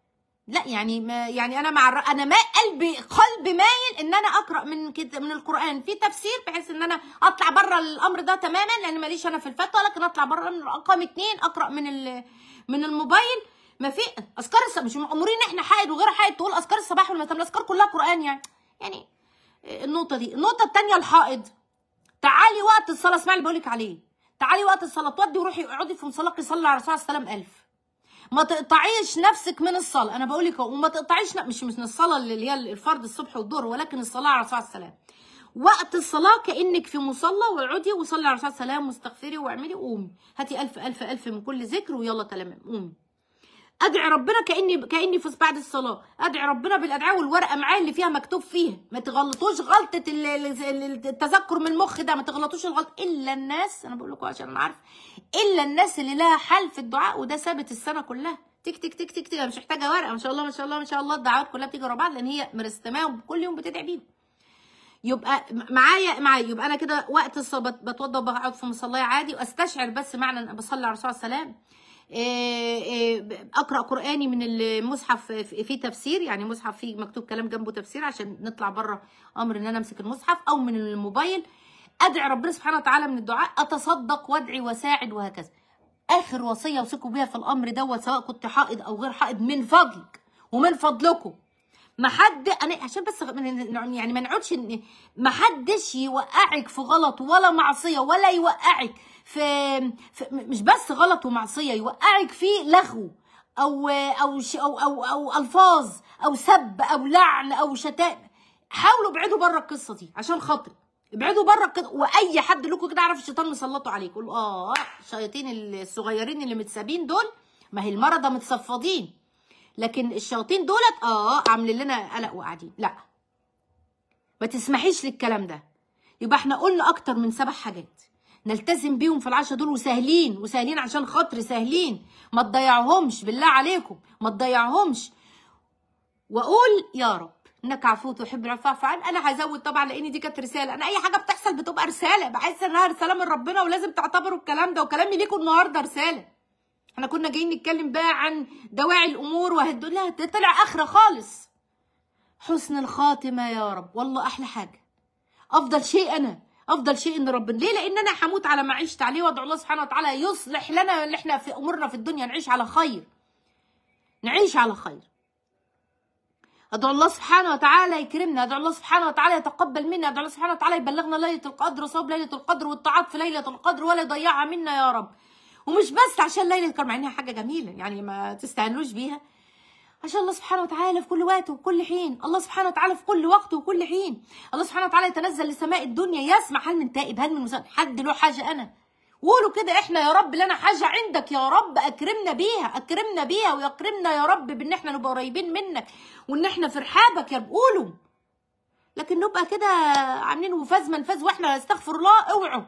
لا يعني ما يعني انا مع انا ما قلبي قلبي مايل ان انا اقرا من كده من القران في تفسير بحيث ان انا اطلع بره الامر ده تماما لان ماليش انا في الفتوى لكن اطلع بره من رقم اتنين اقرا من ال... من الموبايل ما في اذكار الصباح مش مأمورين احنا حائد وغير حائد تقول اذكار الصباح والمساء الاذكار كلها قران يعني يعني آه، النقطه دي النقطه الثانيه الحائض تعالي وقت الصلاه اسمعي اللي بقول لك عليه تعالي وقت الصلاه تودي وروحي اقعدي في منسلق صلي على الرسول عليه الصلاه والسلام 1000 ما تقطعيش نفسك من الصلاه انا بقول لك وما تقطعيش مش من الصلاه اللي هي الفرض الصبح والظهر ولكن الصلاه على الرسول السلام وقت الصلاه كانك في مصلى واقعدي وصلي على الرسول السلام واستغفري واعملي وقومي هاتي الف الف الف من كل ذكر ويلا تمام قومي ادعي ربنا كاني كاني في بعد الصلاه ادعي ربنا بالادعاء والورقه معايا اللي فيها مكتوب فيها ما تغلطوش غلطه التذكر من المخ ده ما تغلطوش الغلط الا الناس انا بقول لكم عشان انا عارف الا الناس اللي لها حل في الدعاء وده ثابت السنه كلها تك تك تك تك تك مش محتاجه ورقه ما شاء الله ما شاء الله ما شاء الله الدعوات كلها بتيجي ورا بعض لان هي مرستماه كل يوم بتدعي بيهم يبقى معايا معايا يبقى انا كده وقت الصلاه بتوضى بقعد في مصلي عادي واستشعر بس معنى ان بصلي على الرسول صلى الله عليه آه، آه، اقرا قراني من المصحف في تفسير يعني مصحف فيه مكتوب كلام جنبه تفسير عشان نطلع بره امر ان انا امسك المصحف او من الموبايل ادعي ربنا سبحانه وتعالى من الدعاء اتصدق وادعي واساعد وهكذا اخر وصيه اوصيكم بيها في الامر دوت سواء كنت حائض او غير حائض من فضلك ومن فضلكم ما حد انا عشان بس يعني ما نقعدش ما حدش يوقعك في غلط ولا معصيه ولا يوقعك في, في مش بس غلط ومعصيه يوقعك في لغو او او او او, أو الفاظ او سب او لعن او شتائم حاولوا ابعدوا بره القصه دي عشان خاطري ابعدوا بره كده واي حد لكم كده عارف الشيطان مسلطه عليك قولوا اه الشياطين الصغيرين اللي متسابين دول ما هي المرضى متصفدين لكن الشياطين دولت اه عاملين لنا قلق وقاعدين لا ما تسمحيش للكلام ده يبقى احنا قلنا اكتر من سبع حاجات نلتزم بيهم في العشرة دول وسهلين وسهلين عشان خاطر سهلين ما تضيعهمش بالله عليكم ما تضيعهمش واقول يا رب انك عفو تحب رفع فعل انا هزود طبعا لان دي كانت رساله انا اي حاجه بتحصل بتبقى رساله بحس انها رساله من ربنا ولازم تعتبروا الكلام ده وكلامي ليكم النهارده رساله احنا كنا جايين نتكلم بقى عن دواعي الامور وهدول لها طلع اخره خالص حسن الخاتمه يا رب والله احلى حاجه افضل شيء انا افضل شيء ان ربنا ليه لان انا هموت على ما عشت عليه وادعو الله سبحانه وتعالى يصلح لنا اللي احنا في امورنا في الدنيا نعيش على خير نعيش على خير ادعو الله سبحانه وتعالى يكرمنا ادعو الله سبحانه وتعالى يتقبل منا ادعو الله سبحانه وتعالى يبلغنا ليله القدر وصوب ليله القدر والطاعات في ليله القدر ولا يضيعها منا يا رب ومش بس عشان ليله القدر مع انها حاجه جميله يعني ما تستهنوش بيها عشان الله سبحانه وتعالى في كل وقت وكل حين الله سبحانه وتعالى في كل وقت وكل حين الله سبحانه وتعالى يتنزل لسماء الدنيا يسمع هل من تائب هل من مسلم حد له حاجه انا قولوا كده احنا يا رب لنا حاجه عندك يا رب اكرمنا بيها اكرمنا بيها ويكرمنا يا رب بان احنا نبقى قريبين منك وان احنا في رحابك يا رب قولوا لكن نبقى كده عاملين وفاز من فاز واحنا استغفر الله اوعوا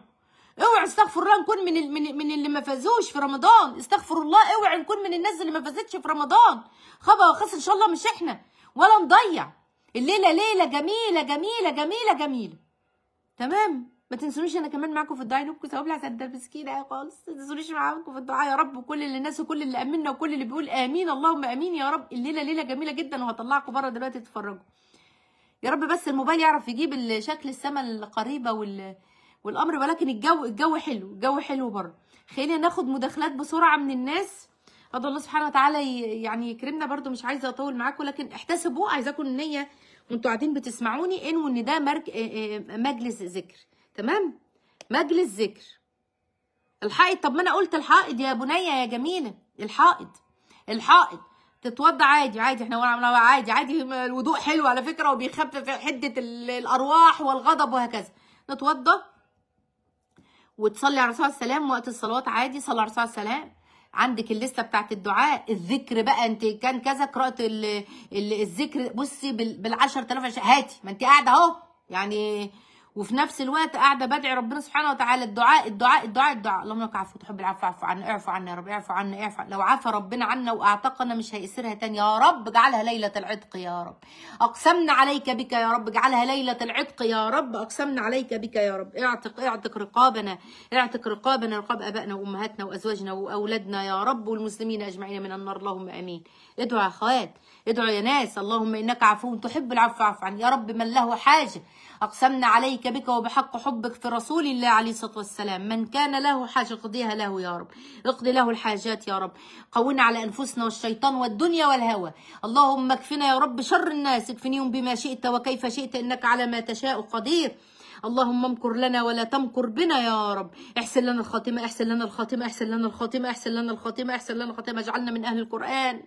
اوعوا استغفر الله نكون من من من اللي ما فازوش في رمضان استغفر الله اوعوا نكون من الناس اللي ما فازتش في رمضان خبا وخس ان شاء الله مش احنا ولا نضيع الليله ليله جميله جميله جميله جميله تمام ما تنسونيش انا كمان معاكم في الدعاء نبكي سوا بلا سد المسكينه خالص ما تنسونيش معاكم في الدعاء يا رب وكل اللي الناس وكل اللي امنا وكل اللي بيقول امين اللهم امين يا رب الليله ليله جميله جدا وهطلعكم بره دلوقتي تتفرجوا يا رب بس الموبايل يعرف يجيب شكل السماء القريبه وال والامر ولكن الجو الجو حلو الجو حلو بره خلينا ناخد مداخلات بسرعه من الناس ادعو الله سبحانه وتعالى يعني يكرمنا برده مش عايزه اطول معاكم لكن احتسبوا عايزاكم النيه وانتوا قاعدين بتسمعوني ان ان ده آه، آه، مجلس ذكر تمام مجلس ذكر الحائط طب ما انا قلت الحائط يا بنيه يا جميله الحائط الحائط تتوضى عادي عادي احنا عادي عادي الوضوء حلو على فكره وبيخفف حده الارواح والغضب وهكذا نتوضى وتصلي على الرسول السلام وقت الصلوات عادي صلي على الرسول السلام عندك الليسته بتاعت الدعاء الذكر بقى انت كان كذا قراءه الذكر بصي بال 10000 هاتي ما انت قاعده اهو يعني وفي نفس الوقت قاعده بدعي ربنا سبحانه وتعالى الدعاء الدعاء الدعاء الدعاء اللهم لك عفو تحب العفو عفو عنا اعفو عنا يا رب اعفو عنا اعفو لو عفى ربنا عنا واعتقنا مش هيأسرها تاني يا رب اجعلها ليله العتق يا رب اقسمنا عليك بك يا رب اجعلها ليله العتق يا رب اقسمنا عليك بك يا رب اعتق اعتق رقابنا اعتق رقابنا رقاب ابائنا وامهاتنا وازواجنا واولادنا يا رب والمسلمين اجمعين من النار اللهم امين ادعوا يا اخوات ادعوا يا ناس اللهم انك عفو تحب العفو عفو عن يا رب من له حاجه أقسمنا عليك بك وبحق حبك في رسول الله عليه الصلاة والسلام من كان له حاجة اقضيها له يا رب اقضي له الحاجات يا رب قونا على أنفسنا والشيطان والدنيا والهوى اللهم اكفنا يا رب شر الناس اكفنيهم بما شئت وكيف شئت إنك على ما تشاء قدير اللهم امكر لنا ولا تمكر بنا يا رب احسن لنا الخاتمة احسن لنا الخاتمة احسن لنا الخاتمة احسن لنا الخاتمة احسن لنا الخاتمة اجعلنا من أهل القرآن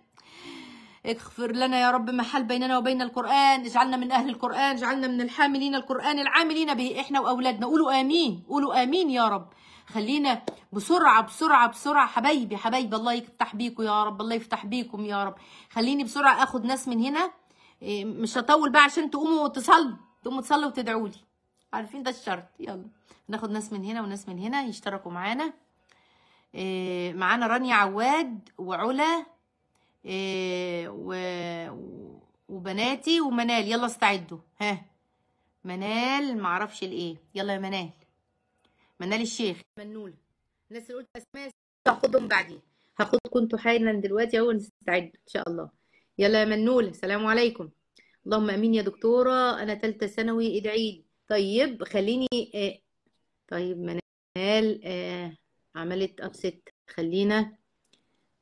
اغفر لنا يا رب محل بيننا وبين القرآن اجعلنا من أهل القرآن اجعلنا من الحاملين القرآن العاملين به إحنا وأولادنا قولوا آمين قولوا آمين يا رب خلينا بسرعة بسرعة بسرعة حبايبي حبايبي الله يفتح بيكم يا رب الله يفتح بيكم يا رب خليني بسرعة أخد ناس من هنا إيه، مش هطول بقى عشان تقوموا وتصلوا تقوموا تصلوا وتدعوا لي عارفين ده الشرط يلا ناخد ناس من هنا وناس من هنا يشتركوا معانا إيه، معانا رانيا عواد وعلا إيه، وبناتي ومنال يلا استعدوا ها منال معرفش الايه يلا يا منال منال الشيخ منوله الناس اللي قلت اسماء هاخدهم بعدين هاخدكم انتوا حالا دلوقتي اهو نستعد ان شاء الله يلا يا منوله السلام عليكم اللهم امين يا دكتوره انا ثالثه ثانوي ادعي لي طيب خليني آه، طيب منال آه، عملت ابست خلينا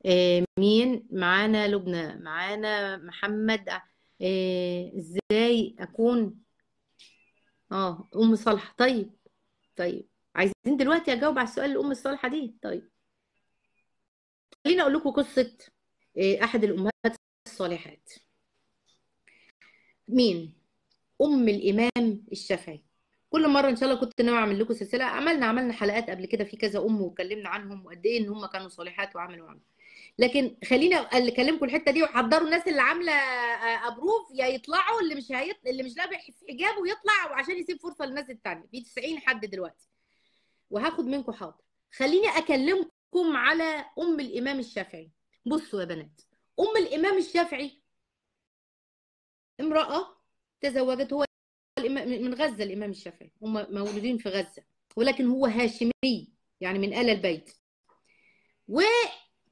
آه، مين معانا لبنى معانا محمد آه، ازاي اكون اه ام صالحه طيب طيب عايزين دلوقتي اجاوب على السؤال الام الصالحه دي طيب خليني اقول لكم قصه آه، احد الامهات الصالحات مين ام الامام الشافعي كل مره ان شاء الله كنت ناوي اعمل لكم سلسله عملنا عملنا حلقات قبل كده في كذا ام واتكلمنا عنهم وقد ايه ان هم كانوا صالحات وعملوا وعملوا لكن خليني اكلمكم الحته دي وحضروا الناس اللي عامله ابروف آه، آه، يا يطلعوا اللي مش هيط... اللي مش لابس حجابه ويطلع وعشان يسيب فرصه للناس الثانيه في 90 حد دلوقتي وهاخد منكم حاضر خليني اكلمكم على ام الامام الشافعي بصوا يا بنات ام الامام الشافعي امراه تزوجت هو من غزه الامام الشافعي هم مولودين في غزه ولكن هو هاشمي يعني من ال البيت و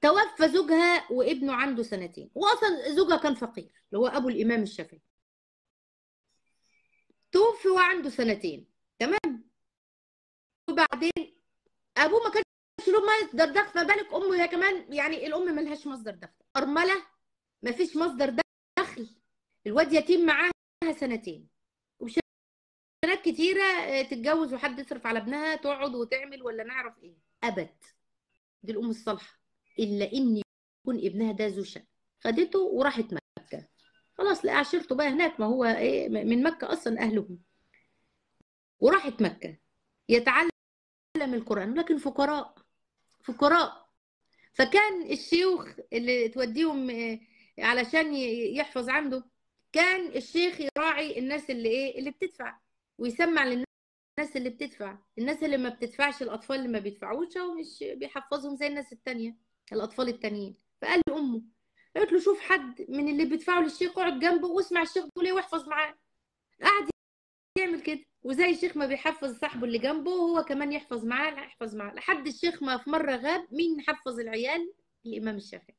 توفى زوجها وابنه عنده سنتين واصلا زوجها كان فقير اللي هو ابو الامام الشافعي توفي وعنده سنتين تمام وبعدين ابوه ما كانش له مصدر دخل فما بالك امه هي كمان يعني الام ما لهاش مصدر دخل ارمله ما فيش مصدر دخل الواد يتيم معاها سنتين بنات كتيره آه، تتجوز وحد يصرف على ابنها تقعد وتعمل ولا نعرف ايه ابد دي الام الصالحه إلا إني يكون ابنها ده ذو شأن خدته وراحت مكة خلاص لقى عشيرته بقى هناك ما هو إيه من مكة أصلا أهلهم وراحت مكة يتعلم القرآن لكن فقراء فقراء فكان الشيوخ اللي توديهم آه، علشان يحفظ عنده كان الشيخ يراعي الناس اللي ايه اللي بتدفع ويسمع للناس اللي بتدفع الناس اللي ما بتدفعش الاطفال اللي ما بيدفعوش ومش بيحفظهم زي الناس التانية الاطفال التانيين فقال لي امه قالت له شوف حد من اللي بيدفعوا للشيخ اقعد جنبه واسمع الشيخ بيقول ايه واحفظ معاه قعد يعمل كده وزي الشيخ ما بيحفظ صاحبه اللي جنبه وهو كمان يحفظ معاه يحفظ معاه لحد الشيخ ما في مره غاب مين حفظ العيال الامام الشافعي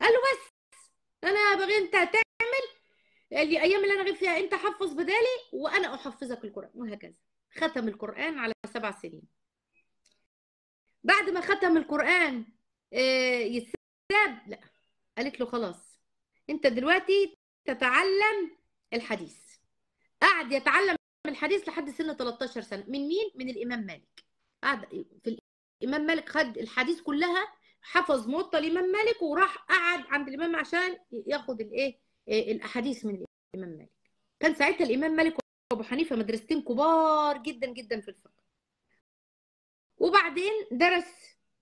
قال له بس انا بغي انت تعمل الايام اللي انا غيب فيها انت حفظ بدالي وانا احفظك القران وهكذا ختم القران على سبع سنين بعد ما ختم القرآن آه، يتساب لا قالت له خلاص انت دلوقتي تتعلم الحديث قعد يتعلم الحديث لحد سن 13 سنة من مين؟ من الإمام مالك قعد في الإمام مالك خد الحديث كلها حفظ موطة الإمام مالك وراح قعد عند الإمام عشان ياخد الإيه؟ آه، الأحاديث من الإمام مالك كان ساعتها الإمام مالك وأبو حنيفة مدرستين كبار جدا جدا في الفقه وبعدين درس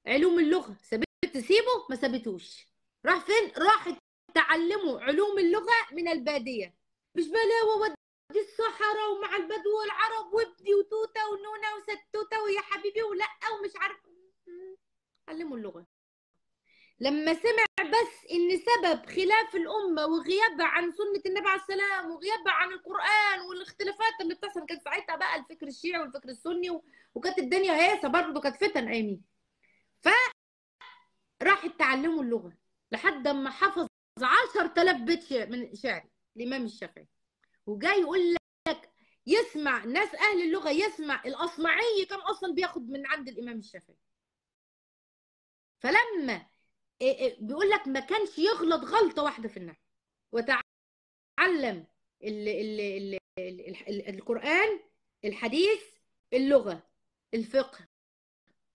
علوم اللغه سابت سيبه ما سابتوش راح فين راح تعلموا علوم اللغه من الباديه مش بلاوه ودي الصحراء ومع البدو والعرب وابدي وتوته ونونه وستوته ويا حبيبي ولا ومش عارف علموا اللغه لما سمع بس ان سبب خلاف الامه وغيابها عن سنه النبي عليه السلام وغيابها عن القران والاختلافات اللي بتحصل كانت ساعتها بقى الفكر الشيعي والفكر السني وكانت الدنيا هيسة برضه كانت فتن عيني ف راح اتعلموا اللغه لحد ما حفظ 10000 بيت من شعر الامام الشافعي وجاي يقول لك يسمع ناس اهل اللغه يسمع الاصمعي كان اصلا بياخد من عند الامام الشافعي فلما إيه، إيه، بيقول لك ما كانش يغلط غلطه واحده في النحو وتعلم الـ الـ الـ الـ الـ القران الحديث اللغه الفقه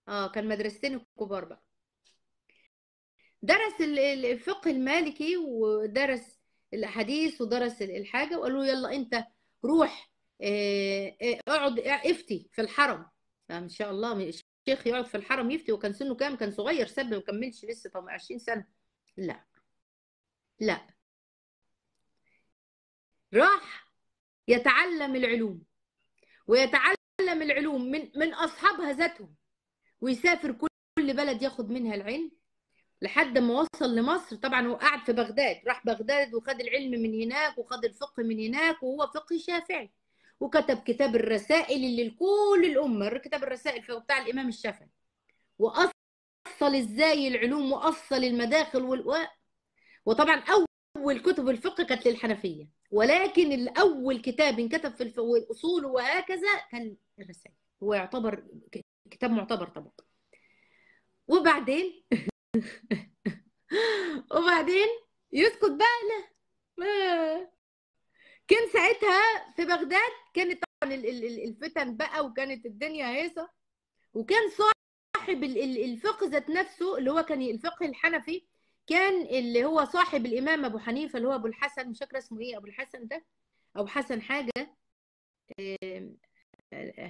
اه كان مدرستين الكبار بقى درس الفقه المالكي ودرس الاحاديث ودرس الحاجه وقال له يلا انت روح آه، آه، اقعد افتي في الحرم ما شاء الله شيخ يقعد في الحرم يفتي وكان سنه كام كان صغير سبب ما كملش لسه 20 سنه لا لا راح يتعلم العلوم ويتعلم العلوم من من اصحابها ذاتهم ويسافر كل بلد ياخد منها العلم لحد ما وصل لمصر طبعا هو قعد في بغداد راح بغداد وخد العلم من هناك وخد الفقه من هناك وهو فقه شافعي وكتب كتاب الرسائل اللي لكل الامه كتاب الرسائل بتاع الامام الشافعي واصل ازاي العلوم واصل المداخل والو... وطبعا اول كتب الفقه كانت للحنفيه ولكن الاول كتاب انكتب في الفقه والاصول وهكذا كان الرسائل هو يعتبر كتاب معتبر طبعا وبعدين وبعدين يسكت بقى لا آه. كان ساعتها في بغداد كانت طبعا الفتن بقى وكانت الدنيا هيصه وكان صاحب الفقه ذات نفسه اللي هو كان الفقه الحنفي كان اللي هو صاحب الامام ابو حنيفه اللي هو ابو الحسن مش فاكره اسمه ايه ابو الحسن ده ابو حسن حاجه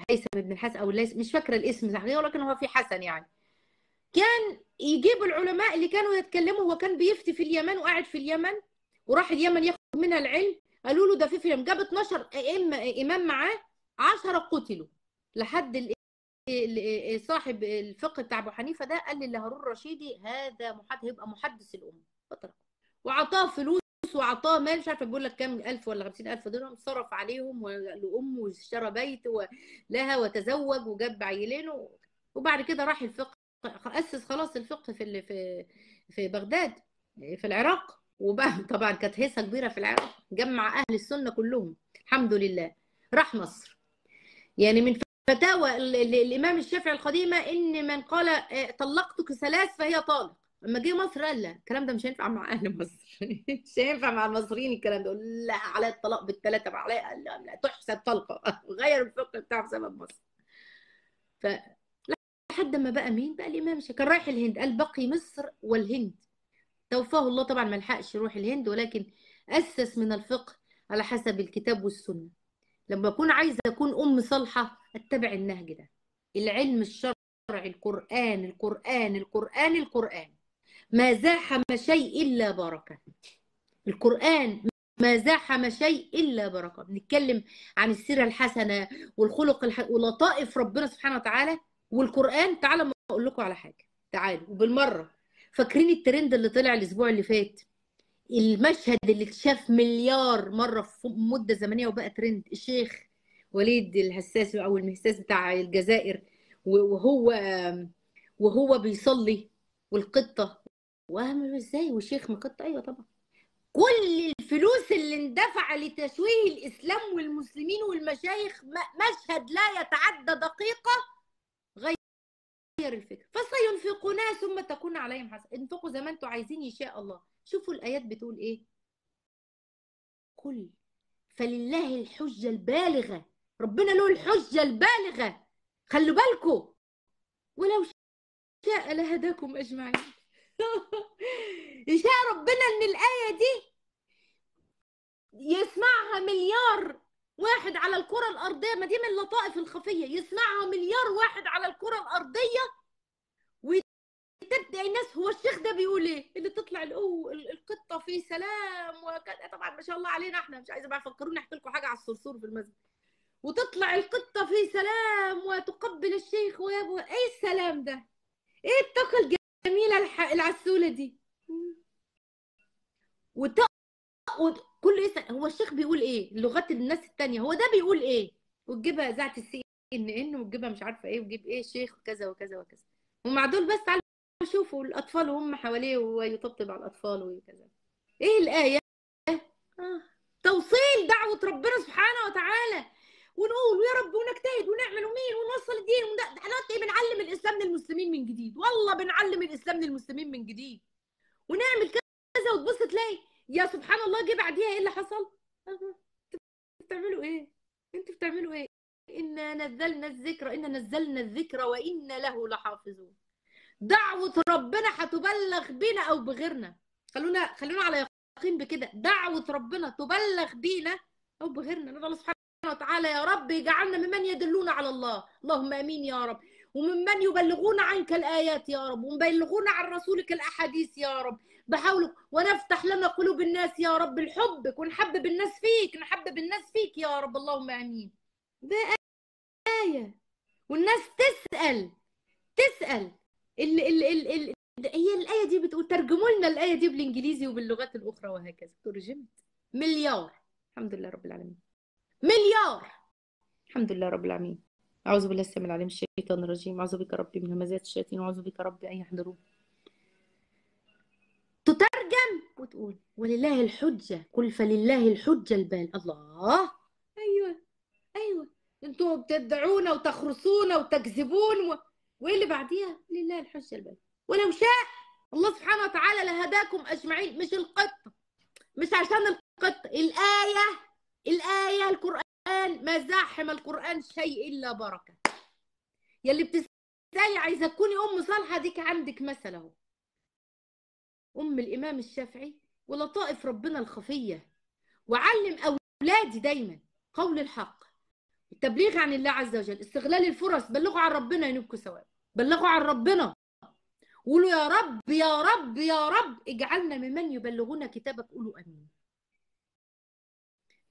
هيثم بن الحسن او ليس مش فاكره الاسم صحيح ولكن هو في حسن يعني كان يجيب العلماء اللي كانوا يتكلموا هو كان بيفتي في اليمن وقاعد في اليمن وراح اليمن ياخد منها العلم قالوا له ده في فيلم جاب 12 امام معاه 10 قتلوا لحد صاحب الفقه بتاع ابو حنيفه ده قال لي الرشيدي هارون هذا محدث هيبقى محدث الامه فتره وعطاه فلوس وعطاه مال مش عارفه بيقول لك كام 1000 ولا 50000 درهم صرف عليهم لامه واشترى بيت لها وتزوج وجاب عيلينه وبعد كده راح الفقه اسس خلاص الفقه في في في بغداد في العراق وبقى طبعا كانت هيصه كبيره في العراق جمع اهل السنه كلهم الحمد لله راح مصر يعني من فتاوى الامام الشافعي القديمه ان من قال آه، طلقتك ثلاث فهي طالق لما جه مصر قال لا الكلام ده مش هينفع مع اهل مصر مش هينفع مع المصريين الكلام ده لا عليا الطلاق بالثلاثه بقى عليا لا, لا تحسب طلقه غير الفقه بتاعه بسبب مصر ف لحد ما بقى مين بقى الامام الشافعي كان رايح الهند قال بقي مصر والهند توفاه الله طبعا ما لحقش يروح الهند ولكن أسس من الفقه على حسب الكتاب والسنة لما أكون عايزة أكون أم صالحة أتبع النهج ده العلم الشرعي القرآن القرآن القرآن القرآن ما زاحم شيء إلا بركة القرآن ما زاحم شيء إلا بركة بنتكلم عن السيرة الحسنة والخلق الح... ولطائف ربنا سبحانه وتعالى والقرآن تعالى ما أقول لكم على حاجة تعالوا وبالمرة فاكرين الترند اللي طلع الاسبوع اللي فات المشهد اللي اتشاف مليار مره في مده زمنيه وبقى ترند الشيخ وليد الهساس او المهساس بتاع الجزائر وهو وهو بيصلي والقطه واهم ازاي والشيخ قطه ايوه طبعا كل الفلوس اللي اندفع لتشويه الاسلام والمسلمين والمشايخ مشهد لا يتعدى دقيقه غير الفكر فسينفقون ثم تكون عليهم حسنة انفقوا زي ما انتم عايزين ان شاء الله شوفوا الآيات بتقول ايه كل فلله الحجة البالغة ربنا له الحجة البالغة خلوا بالكم ولو شاء لهداكم أجمعين يشاء ربنا ان الآية دي يسمعها مليار واحد على الكره الارضيه ما دي من اللطائف الخفيه يسمعها مليار واحد على الكره الارضيه وتبدا الناس هو الشيخ ده بيقول ايه اللي تطلع الأو القطه في سلام وكذا طبعا ما شاء الله علينا احنا مش عايزه بقى فكروني احكي لكم حاجه على الصرصور في المسجد وتطلع القطه في سلام وتقبل الشيخ ويبو ايه السلام ده ايه الطاقه الجميله العسوله دي وت... كله إيه؟ يسال هو الشيخ بيقول ايه لغات الناس التانية هو ده بيقول ايه وتجيبها اذاعه السي ان ان وتجيبها مش عارفه ايه وتجيب ايه شيخ وكذا وكذا وكذا ومع دول بس تعالوا شوفوا الاطفال وهم حواليه ويطبطب على الاطفال وكذا ايه الايه آه. توصيل دعوه ربنا سبحانه وتعالى ونقول يا رب ونجتهد ونعمل ومين ونوصل الدين احنا بنعلم الاسلام للمسلمين من جديد والله بنعلم الاسلام للمسلمين من جديد ونعمل كذا وتبص تلاقي يا سبحان الله جه بعديها ايه اللي حصل؟ أه، انتوا بتعملوا ايه؟ انتوا بتعملوا ايه؟ انا نزلنا الذكر انا نزلنا الذكر وانا له لحافظون دعوه ربنا هتبلغ بينا او بغيرنا خلونا خلونا على يقين بكده دعوه ربنا تبلغ بينا او بغيرنا ندعو الله سبحانه وتعالى يا رب يجعلنا ممن يدلون على الله اللهم امين يا رب وممن يبلغون عنك الايات يا رب ومبلغون عن رسولك الاحاديث يا رب بحاول ونفتح لنا قلوب الناس يا رب لحبك ونحبب الناس فيك نحبب الناس فيك يا رب اللهم امين ده آية والناس تسأل تسأل ال ال ال ال هي الآية دي بتقول ترجموا لنا الآية دي بالإنجليزي وباللغات الأخرى وهكذا ترجمت مليار الحمد لله رب العالمين مليار الحمد لله رب العالمين أعوذ بالله السميع العليم الشيطان الرجيم أعوذ بك ربي من همزات الشياطين وأعوذ بك ربي أن يحضرون تترجم وتقول ولله الحجه قل فلله الحجه البال الله ايوه ايوه انتوا بتدعونا وتخرصونا وتكذبون و... وايه اللي بعديها لله الحجه البال ولو شاء الله سبحانه وتعالى لهداكم اجمعين مش القطه مش عشان القطه الايه الايه القران ما زاحم القران شيء الا بركه يلي بتسألي عايزه تكوني ام صالحه ديك عندك مثل اهو أم الإمام الشافعي ولطائف ربنا الخفية وعلم أولادي دايما قول الحق التبليغ عن الله عز وجل استغلال الفرص بلغوا عن ربنا ينبكوا ثواب بلغوا عن ربنا قولوا يا رب يا رب يا رب اجعلنا ممن يبلغون كتابك قولوا امين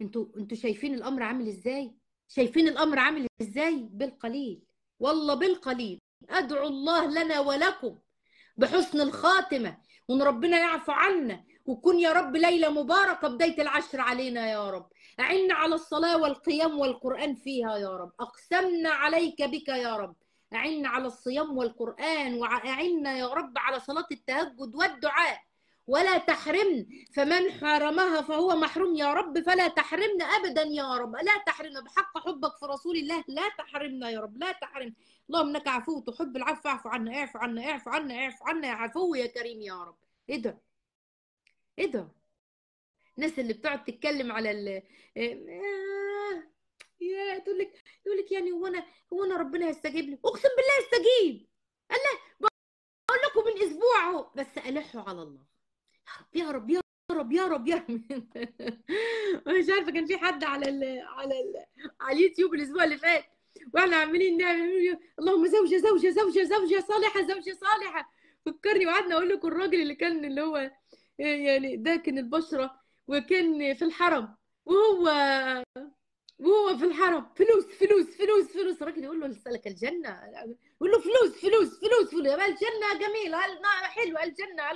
انتوا انتوا شايفين الامر عامل ازاي شايفين الامر عامل ازاي بالقليل والله بالقليل ادعو الله لنا ولكم بحسن الخاتمه وان ربنا يعفو عنا وكن يا رب ليله مباركه بدايه العشر علينا يا رب اعنا على الصلاه والقيام والقران فيها يا رب اقسمنا عليك بك يا رب اعنا على الصيام والقران واعنا يا رب على صلاه التهجد والدعاء ولا تحرمن فمن حرمها فهو محروم يا رب فلا تحرمنا ابدا يا رب لا تحرمنا بحق حبك في رسول الله لا تحرمنا يا رب لا تحرمنا اللهم انك عفو تحب العفو فاعف عنا اعف عنا اعف عنا اعف عنا يا عفو يا كريم يا رب ايه ده ايه ده الناس اللي بتقعد تتكلم على ال آه، يا تقول لك يقول لك يعني هو انا هو انا ربنا هيستجيب لي اقسم بالله قال الله بقول لكم من اسبوع اهو بس الحوا على الله يا رب يا رب يا رب يا رب يا رب مش عارفه كان في حد على ال على ال على اليوتيوب الاسبوع اللي فات واحنا عاملين نعمل اللهم زوجه زوجه زوجه زوجه صالحه زوجه صالحه فكرني وقعدنا اقول لكم الراجل اللي كان اللي هو يعني داكن البشره وكان في الحرم وهو وهو في الحرم فلوس فلوس فلوس فلوس الراجل يقول له لسلك الجنه يقول له فلوس فلوس فلوس فلوس الجنه جميله حلوه الجنه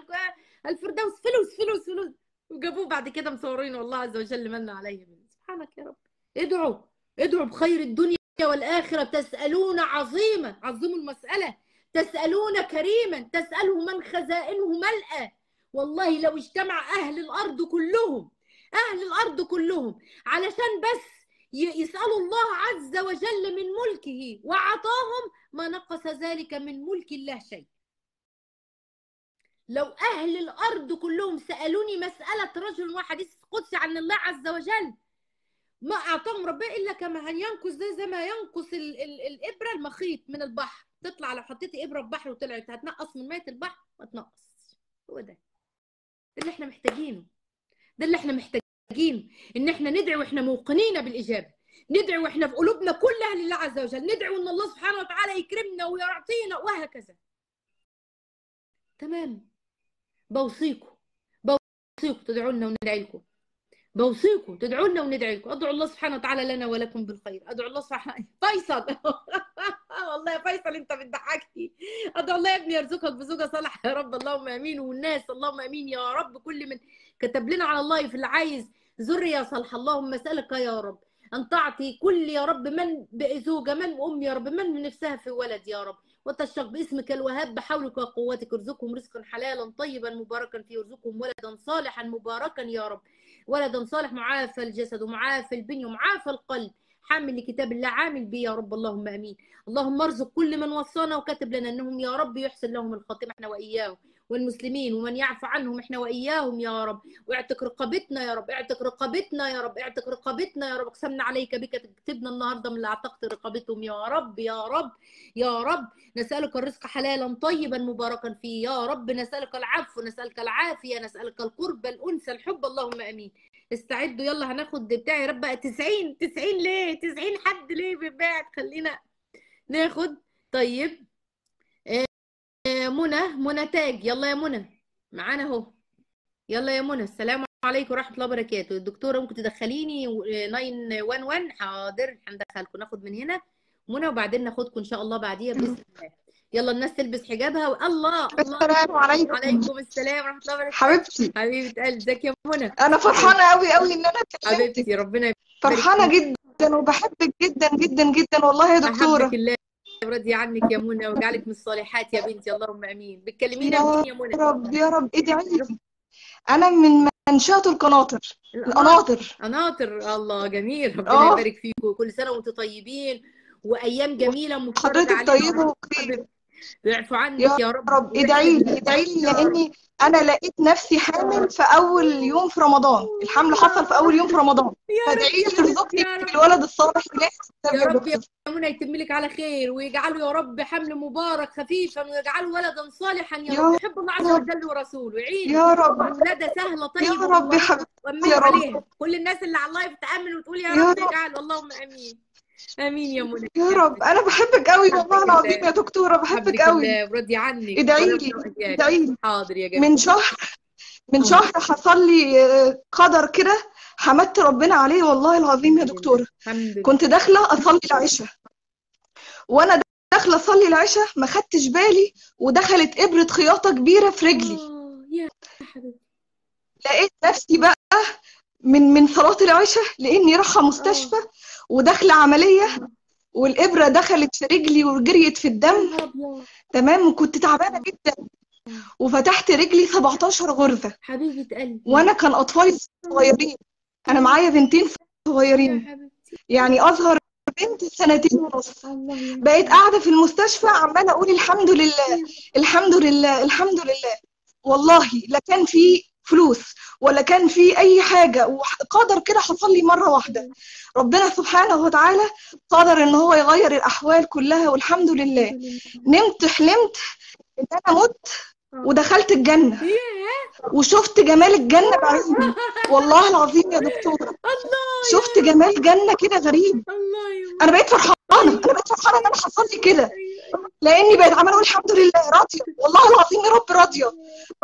الفردوس فلوس فلوس فلوس وجابوه بعد كده مصورين والله عز وجل من عليه سبحانك يا رب ادعوا ادعوا بخير الدنيا والآخرة تسألون عظيما عظيم المسألة تسألون كريما تسأله من خزائنه ملأى والله لو اجتمع أهل الأرض كلهم أهل الأرض كلهم علشان بس يسألوا الله عز وجل من ملكه وعطاهم ما نقص ذلك من ملك الله شيء لو أهل الأرض كلهم سألوني مسألة رجل واحد قدسي عن الله عز وجل ما اعطاهم ربنا الا كما ينقص زي ما ينقص الابره المخيط من البحر تطلع لو حطيتي ابره في بحر وطلعت هتنقص من ميه البحر ما تنقص هو ده ده اللي احنا محتاجينه ده اللي احنا محتاجين ان احنا ندعي واحنا موقنين بالاجابه ندعي واحنا في قلوبنا كلها لله عز وجل ندعي ان الله سبحانه وتعالى يكرمنا ويعطينا وهكذا تمام بوصيكم بوصيكم تدعوا لنا وندعي لكم بوصيكم تدعوا لنا وندعي لكم ادعوا الله سبحانه وتعالى لنا ولكم بالخير ادعوا الله سبحانه فيصل والله يا فيصل انت بتضحكني ادعو الله يا ابني يرزقك بزوجه صالحه يا رب اللهم امين والناس اللهم امين يا رب كل من كتب لنا على الله في اللي عايز ذريه صالحه اللهم اسالك يا رب ان تعطي كل يا رب من بزوجه من ام يا رب من نفسها في ولد يا رب وتشرق باسمك الوهاب بحولك وقوتك ارزقهم رزقا حلالا طيبا مباركا فيه ارزقهم ولدا صالحا مباركا يا رب ولدا صالح معافى الجسد ومعافى البني ومعافى القلب حامل لكتاب الله عامل به يا رب اللهم امين اللهم ارزق كل من وصانا وكتب لنا انهم يا رب يحسن لهم الخاتمه احنا واياهم والمسلمين ومن يعف عنهم احنا واياهم يا رب واعتق رقبتنا يا رب اعتق رقبتنا يا رب اعتق رقبتنا يا رب اقسمنا عليك بك تكتبنا النهارده من اللي اعتقت رقبتهم يا رب يا رب يا رب نسالك الرزق حلالا طيبا مباركا فيه يا رب نسالك العفو نسالك العافيه نسالك القرب الانس الحب اللهم امين استعدوا يلا هناخد بتاعي رب 90 90 ليه 90 حد ليه بيتباع خلينا ناخد طيب منى منى تاج يلا يا منى معانا اهو يلا يا منى السلام عليكم ورحمه الله وبركاته الدكتوره ممكن تدخليني 911 حاضر هندخلكم ناخد من هنا منى وبعدين ناخدكم ان شاء الله بعديها باذن يلا الناس تلبس حجابها والله السلام عليكم وعليكم السلام ورحمه الله وبركاته حبيبتي حبيبه قلبي ازيك يا منى انا فرحانه قوي قوي ان انا
اتكلمت حبيبتي ربنا فرحانه جدا وبحبك جدا جدا جدا والله يا دكتوره
رضي عنك يا منى وجعلك من الصالحات يا بنتي اللهم امين بتكلمينا منين يا منى
يا رب يا رب ادعي لي انا من منشأة القناطر القناطر
قناطر الله جميل ربنا آه. يبارك فيكم كل سنه وانتم طيبين وايام جميله مفترض حضرتك طيبه وخير يعفو عنك يا, يا رب, رب ادعي لي ادعي لي
لاني انا لقيت نفسي حامل في اول يوم في رمضان الحمل حصل في اول يوم في رمضان
فادعي لي ترزقني بالولد الصالح يا رب يا منى يتم لك على خير ويجعله يا رب حمل مبارك خفيفا ويجعله ولدا صالحا يا, رب يحب الله عز وجل ورسوله ويعين يا رب ولاده سهله طيبه يا رب يا حبيبتي يا رب عليها. كل الناس اللي على اللايف تامن وتقول يا, يا رب اجعله اللهم امين امين يا منى
يا رب انا بحبك قوي والله العظيم يا دكتوره بحبك قوي
ردي عني ادعي لي
ادعي لي حاضر يا جميل من شهر من شهر حصل لي آه، قدر كده حمدت ربنا عليه والله العظيم يا دكتوره كنت داخله اصلي العشاء وانا داخله اصلي العشاء ما خدتش بالي ودخلت ابره خياطه كبيره في رجلي آه، يا لقيت نفسي بقى من من صلاه العشاء لاني رايحه آه. مستشفى وداخله عمليه والابره دخلت في رجلي وجريت في الدم تمام وكنت تعبانه جدا وفتحت رجلي 17 غرزه
حبيبه قلبي وانا
كان اطفالي صغيرين انا معايا بنتين صغيرين يعني اصغر بنت سنتين ونص بقيت قاعده في المستشفى عماله اقول الحمد لله الحمد لله الحمد لله والله لا كان في فلوس ولا كان في اي حاجه وقدر كده حصل لي مره واحده ربنا سبحانه وتعالى قدر ان هو يغير الاحوال كلها والحمد لله نمت حلمت ان انا مت آه. ودخلت الجنه وشفت جمال الجنه بعيني والله العظيم يا دكتوره شفت جمال جنه كده غريب انا بقيت فرحانه انا بقيت فرحانه ان انا حصل لي كده لاني بقيت عماله اقول الحمد لله راضيه والله العظيم يا رب راضيه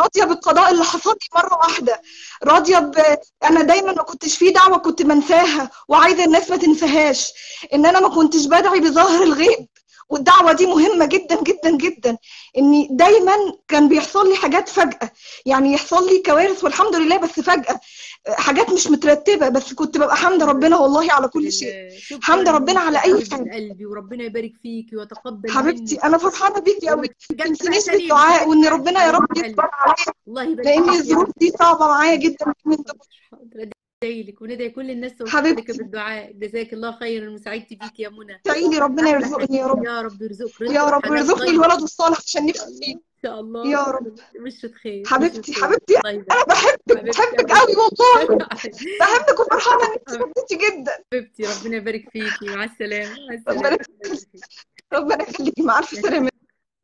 راضيه بالقضاء اللي حصل لي مره واحده راضيه ب... انا دايما ما كنتش فيه دعوه كنت بنساها وعايزه الناس ما تنساهاش ان انا ما كنتش بدعي بظاهر الغيب والدعوه دي مهمه جدا جدا جدا اني دايما كان بيحصل لي حاجات فجاه يعني يحصل لي كوارث والحمد لله بس فجاه حاجات مش مترتبه بس كنت ببقى حمد ربنا والله على كل شيء
حمد ربنا على اي حاجه قلبي وربنا يبارك فيكي ويتقبل حبيبتي
انا فرحانه بيكي قوي ما تنسينيش بالدعاء وان ربنا
يا رب يكبر عليا لان الظروف دي صعبه معايا جدا من ليلك وندعي كل الناس وحضرتك بالدعاء جزاك الله خيرا وسعدت بيك يا منى سعيدي ربنا
يرزقني يا رب يا رب يرزقك يا رب يرزقني الولد الصالح عشان نفسي فيه
ان شاء الله يا رب مش خير
حبيبتي حبيبتي انا بحبك بحبك قوي والله
بحبك وفرحانه انك حبيبتي جدا حبيبتي ربنا يبارك فيكي مع السلامه ربنا يخليكي ما عارفه سلامه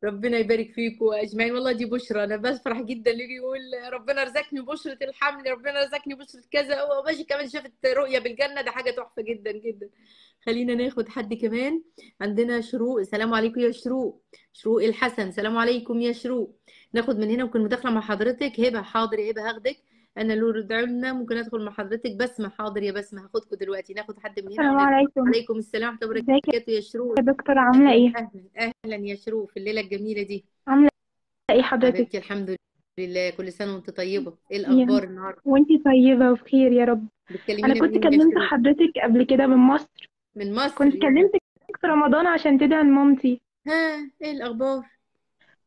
ربنا يبارك فيكم اجمعين والله دي بشرى انا بفرح جدا اللي يقول ربنا رزقني بشره الحمل ربنا رزقني بشره كذا وماشي كمان شافت رؤيه بالجنه ده حاجه تحفه جدا جدا خلينا ناخد حد كمان عندنا شروق السلام عليكم يا شروق شروق الحسن السلام عليكم يا شروق ناخد من هنا وكنت مداخله مع حضرتك هبه حاضر يا هبه هاخدك انا لو رجعنا ممكن ادخل مع حضرتك بسمه حاضر يا بسمه هاخدكم دلوقتي ناخد حد من هنا السلام عليكم وعليكم السلام ورحمه الله وبركاته يا شروق يا دكتور عامله ايه اهلا اهلا يا شروق في الليله الجميله دي عامله
ايه حضرتك
الحمد الحمد لله كل سنه وانت طيبه ايه الاخبار النهارده وانت طيبه وبخير يا رب انا كنت كلمت حضرتك قبل كده من مصر من مصر كنت كلمتك في رمضان عشان تدعي لمامتي ها ايه الاخبار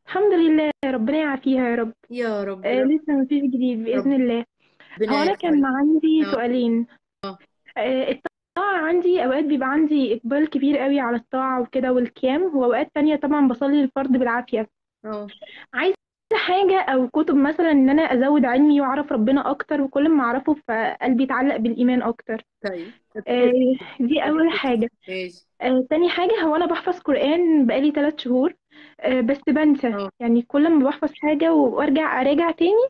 الحمد لله ربنا يعافيها يا رب يا رب آه رب. لسه مفيش جديد بإذن رب. الله هو أنا كان عندي آه. سؤالين آه. آه الطاعة عندي أوقات بيبقى عندي إقبال كبير قوي على الطاعة وكده والقيام وأوقات تانية طبعا بصلي الفرض بالعافية آه. عايز حاجة أو كتب مثلا إن أنا أزود علمي وأعرف ربنا أكتر وكل ما أعرفه فقلبي يتعلق بالإيمان أكتر طيب آه، دي أول حاجة ماشي آه، تاني حاجة هو أنا بحفظ قرآن بقالي ثلاث شهور آه، بس بنسى يعني كل ما بحفظ حاجة وأرجع أراجع تاني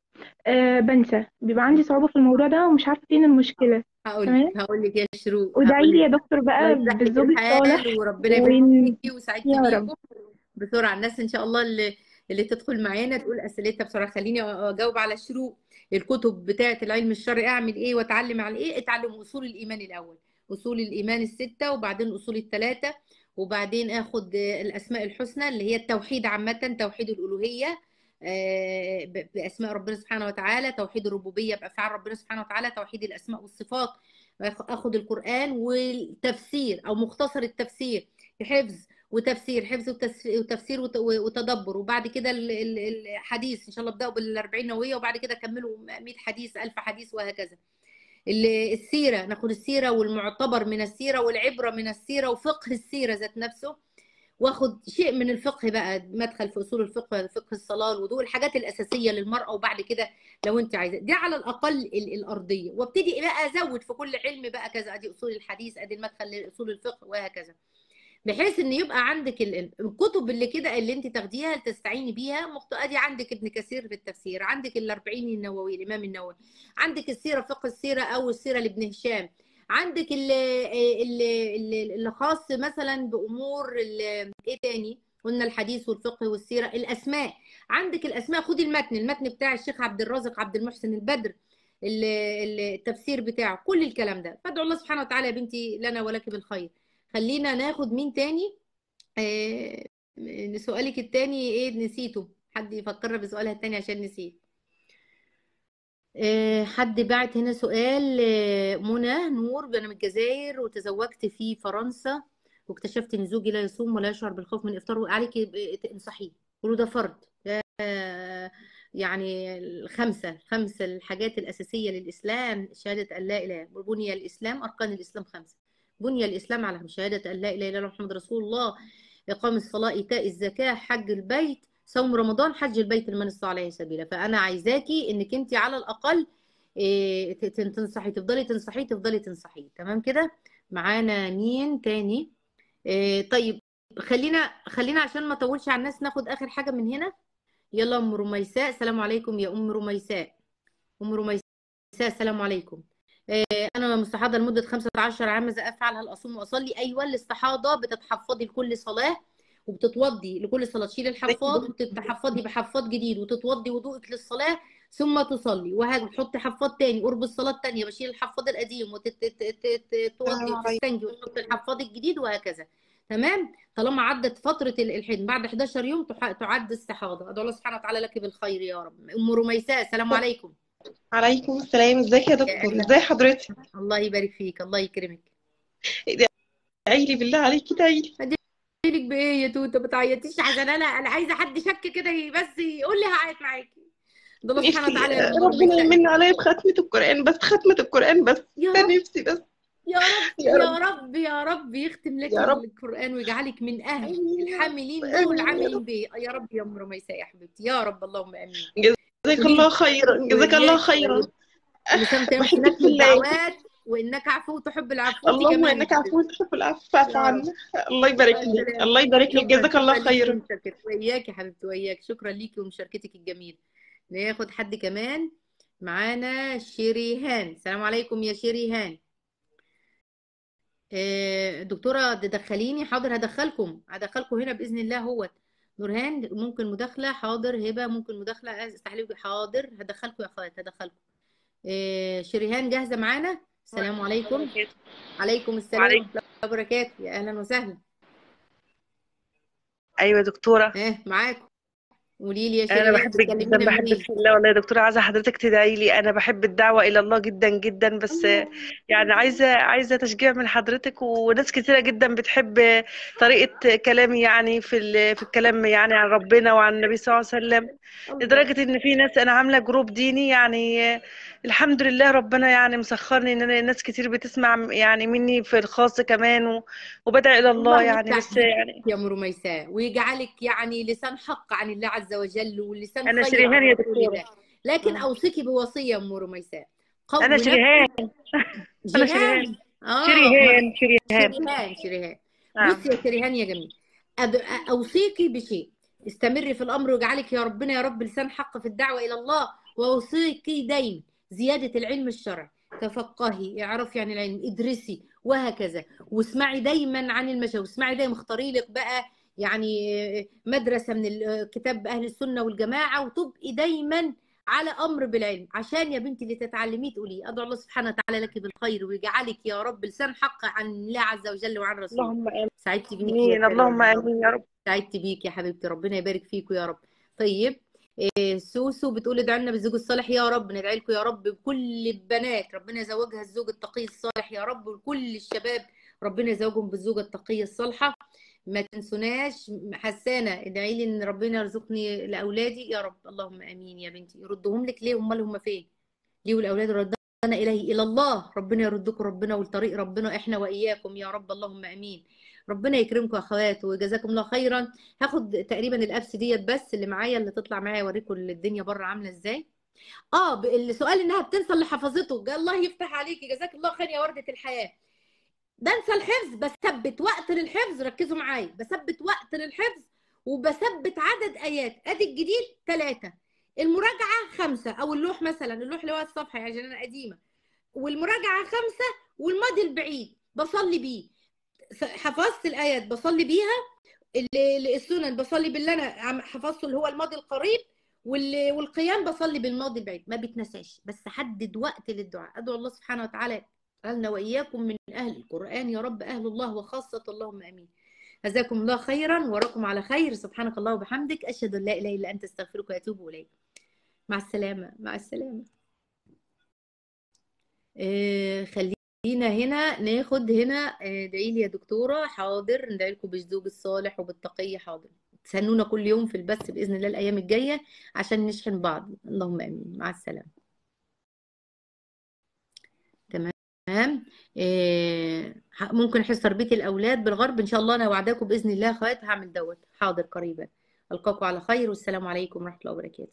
بنسى بيبقى عندي صعوبة في الموضوع ده ومش عارفة فين المشكلة هقول هقول لك يا شروق ودعي لي يا دكتور بقى بالزوج الصالح وربنا يبارك فيكي ويسعدك بسرعة الناس إن شاء الله اللي اللي تدخل معانا تقول اسئلتها بصراحه خليني اجاوب على الشروق الكتب بتاعه العلم الشرعي اعمل ايه واتعلم على ايه اتعلم اصول الايمان الاول اصول الايمان السته وبعدين اصول الثلاثه وبعدين اخد الاسماء الحسنى اللي هي التوحيد عامه توحيد الالوهيه آه، باسماء ربنا سبحانه وتعالى توحيد الربوبيه بافعال ربنا سبحانه وتعالى توحيد الاسماء والصفات اخد القران والتفسير او مختصر التفسير حفظ وتفسير حفظ وتفسير وتدبر وبعد كده الحديث ان شاء الله ابداوا بال 40 نوويه وبعد كده كملوا 100 حديث 1000 حديث وهكذا السيره ناخد السيره والمعتبر من السيره والعبره من السيره وفقه السيره ذات نفسه واخد شيء من الفقه بقى مدخل في اصول الفقه فقه الصلاه الوضوء الحاجات الاساسيه للمراه وبعد كده لو انت عايزه دي على الاقل الارضيه وابتدي بقى ازود في كل علم بقى كذا ادي اصول الحديث ادي المدخل لاصول الفقه وهكذا بحيث ان يبقى عندك الكتب اللي كده اللي انت تاخديها تستعيني بيها مخت... ادي عندك ابن كثير في التفسير عندك ال40 النووي الامام النووي عندك السيره فقه السيره او السيره لابن هشام عندك اللي, اللي, اللي خاص مثلا بامور ايه تاني قلنا الحديث والفقه والسيره الاسماء عندك الاسماء خدي المتن المتن بتاع الشيخ عبد الرازق عبد المحسن البدر التفسير بتاعه كل الكلام ده فادعوا الله سبحانه وتعالى يا بنتي لنا ولك بالخير خلينا ناخد مين تاني آه سؤالك التاني ايه نسيته حد يفكرنا بسؤالها التاني عشان نسيت آه، حد بعت هنا سؤال آه، منى نور انا من الجزائر وتزوجت في فرنسا واكتشفت ان زوجي لا يصوم ولا يشعر بالخوف من الافطار عليك آه، تنصحيه قولوا ده فرض يعني الخمسة خمسة الحاجات الأساسية للإسلام شهادة أن لا إله وبني الإسلام أركان الإسلام خمسة بني الإسلام على شهادة أن لا إله إلا الله محمد رسول الله إقام الصلاة إيتاء الزكاة حج البيت صوم رمضان حج البيت لمن استطاع عليه سبيلا فأنا عايزاكي إنك أنت على الأقل إيه، تنصحي تفضلي تنصحي تفضلي تنصحي تمام كده معانا مين تاني إيه، طيب خلينا خلينا عشان ما اطولش على الناس ناخد اخر حاجه من هنا يلا ام رميساء سلام عليكم يا ام رميساء ام رميساء السلام عليكم آه، انا مستحاضه لمده 15 عام ماذا افعل هل اصوم واصلي ايوه الاستحاضه بتتحفظي لكل صلاه وبتتوضي لكل صلاه تشيل الحفاض طيب. وتتحفظي بحفاض جديد وتتوضي وضوءك للصلاه ثم تصلي وهتحطي حفاض تاني قرب الصلاه التانيه بشيل الحفاض القديم وتتوضي آه، أيوة. وتستنجي وتحط الحفاض الجديد وهكذا تمام طالما عدت فتره الحين بعد 11 يوم تعد استحاضه ادعو الله سبحانه وتعالى لك بالخير يا رب ام رميساء السلام طيب. عليكم عليكم السلام ازيك يا دكتور ازي حضرتك الله يبارك فيك الله يكرمك عيلي بالله عليكي ادعي لي بايه يا توته ما تعيطيش عشان انا انا عايزه حد شك كده بس يقول لي هعيط معاكي ده الله إيه، سبحانه وتعالى ربنا
يمن عليا بختمه القران بس ختمه القران بس
ده نفسي بس يا رب يا رب, رب يا رب يختم لك رب. القرآن ويجعلك من أهل الحاملين والعاملين به يا رب يا أم رميسة يا حبيبتي يا رب اللهم آمين جزاك الله خيرا جزاك الله خيرا وكم يعني في الدعوات وانك عفو تحب العفو اللهم انك
عفو تحب العفو فاعف عنا الله يبارك لك الله يبارك لك جزاك الله خيرا
وياك يا حبيبتي وياك شكرا ليكي ومشاركتك الجميله ناخد حد كمان معانا شيريهان السلام عليكم يا شيريهان آه، دكتوره تدخليني حاضر هدخلكم هدخلكم هنا باذن الله هوت نورهان ممكن مداخله حاضر هبه ممكن مداخله استحليل حاضر هدخلكم يا اخوات هدخلكم إيه شريهان جاهزه معانا السلام عليكم عليكم السلام ورحمه الله وبركاته يا اهلا وسهلا ايوه دكتوره ايه معاكم قولي لي يا شيخه انا بحبك جدا بحبك في الله والله يا دكتوره عايزه حضرتك تدعي لي انا بحب الدعوه الى الله جدا جدا بس
يعني عايزه عايزه تشجيع من حضرتك وناس كثيره جدا بتحب طريقه كلامي يعني في في الكلام يعني عن ربنا وعن النبي صلى الله عليه وسلم لدرجه ان في ناس انا عامله جروب ديني يعني الحمد لله ربنا يعني مسخرني ان
انا ناس كتير بتسمع يعني مني في الخاص كمان وبدعي الى الله, الله يعني بس يعني يا ميساء ويجعلك يعني لسان حق عن الله عز عز وجل ولسان انا شريهان يا دكتوره لكن آه. اوصيكي بوصيه ام رميساء انا شريهان انا شريهان آه. شريهان شريهان شريهان شريهان آه. بصي يا شريهان يا جميل اوصيكي بشيء استمري في الامر واجعلك يا ربنا يا رب لسان حق في الدعوه الى الله واوصيكي دايما زياده العلم الشرعي تفقهي اعرفي عن العلم ادرسي وهكذا واسمعي دايما عن المشاوي واسمعي دايما اختاري لك بقى يعني مدرسه من كتاب اهل السنه والجماعه وتبقي دايما على امر بالعلم عشان يا بنتي اللي تتعلميه تقولي ادعو الله سبحانه وتعالى لك بالخير ويجعلك يا رب لسان حق عن الله عز وجل وعن رسوله اللهم امين سعدت بيك امين اللهم امين يا رب سعدت بيك يا حبيبتي ربنا يبارك فيكم يا رب طيب إيه، سوسو بتقول ادعي لنا بالزوج الصالح يا رب ندعي لكم يا رب بكل البنات ربنا يزوجها الزوج التقي الصالح يا رب وكل الشباب ربنا يزوجهم بالزوجه التقيه الصالحه ما تنسوناش حسانه ادعي لي ان ربنا يرزقني لاولادي يا رب اللهم امين يا بنتي يردهم لك ليه امال هم فين ليه والاولاد ردنا اليه الى الله ربنا يردكم ربنا والطريق ربنا احنا واياكم يا رب اللهم امين ربنا يكرمكم يا اخوات وجزاكم الله خيرا هاخد تقريبا الابس ديت بس اللي معايا اللي تطلع معايا اوريكم الدنيا بره عامله ازاي اه السؤال انها بتنسى اللي حفظته الله يفتح عليكي جزاك الله خير يا ورده الحياه بنسى الحفظ بثبت وقت للحفظ ركزوا معايا بثبت وقت للحفظ وبثبت عدد ايات ادي الجديد ثلاثه المراجعه خمسه او اللوح مثلا اللوح اللي هو الصفحه يعني عشان انا قديمه والمراجعه خمسه والماضي البعيد بصلي بيه حفظت الايات بصلي بيها السنن بصلي باللي انا حفظته اللي هو الماضي القريب والقيام بصلي بالماضي البعيد ما بيتنساش بس حدد وقت للدعاء ادعو الله سبحانه وتعالى اجعلنا واياكم من اهل القران يا رب اهل الله وخاصه اللهم امين جزاكم الله خيرا وراكم على خير سبحانك الله وبحمدك اشهد ان لا اله الا انت استغفرك واتوب اليك مع السلامه مع السلامه آه، خلينا هنا ناخد هنا آه، ادعي لي يا دكتوره حاضر ندعي لكم بالزوج الصالح وبالتقي حاضر تستنونا كل يوم في البث باذن الله الايام الجايه عشان نشحن بعض اللهم امين مع السلامه تمام إيه ممكن حس تربيه الاولاد بالغرب ان شاء الله انا وعداكم باذن الله اخوات هعمل دوت حاضر قريبا القاكم على خير والسلام عليكم ورحمه الله وبركاته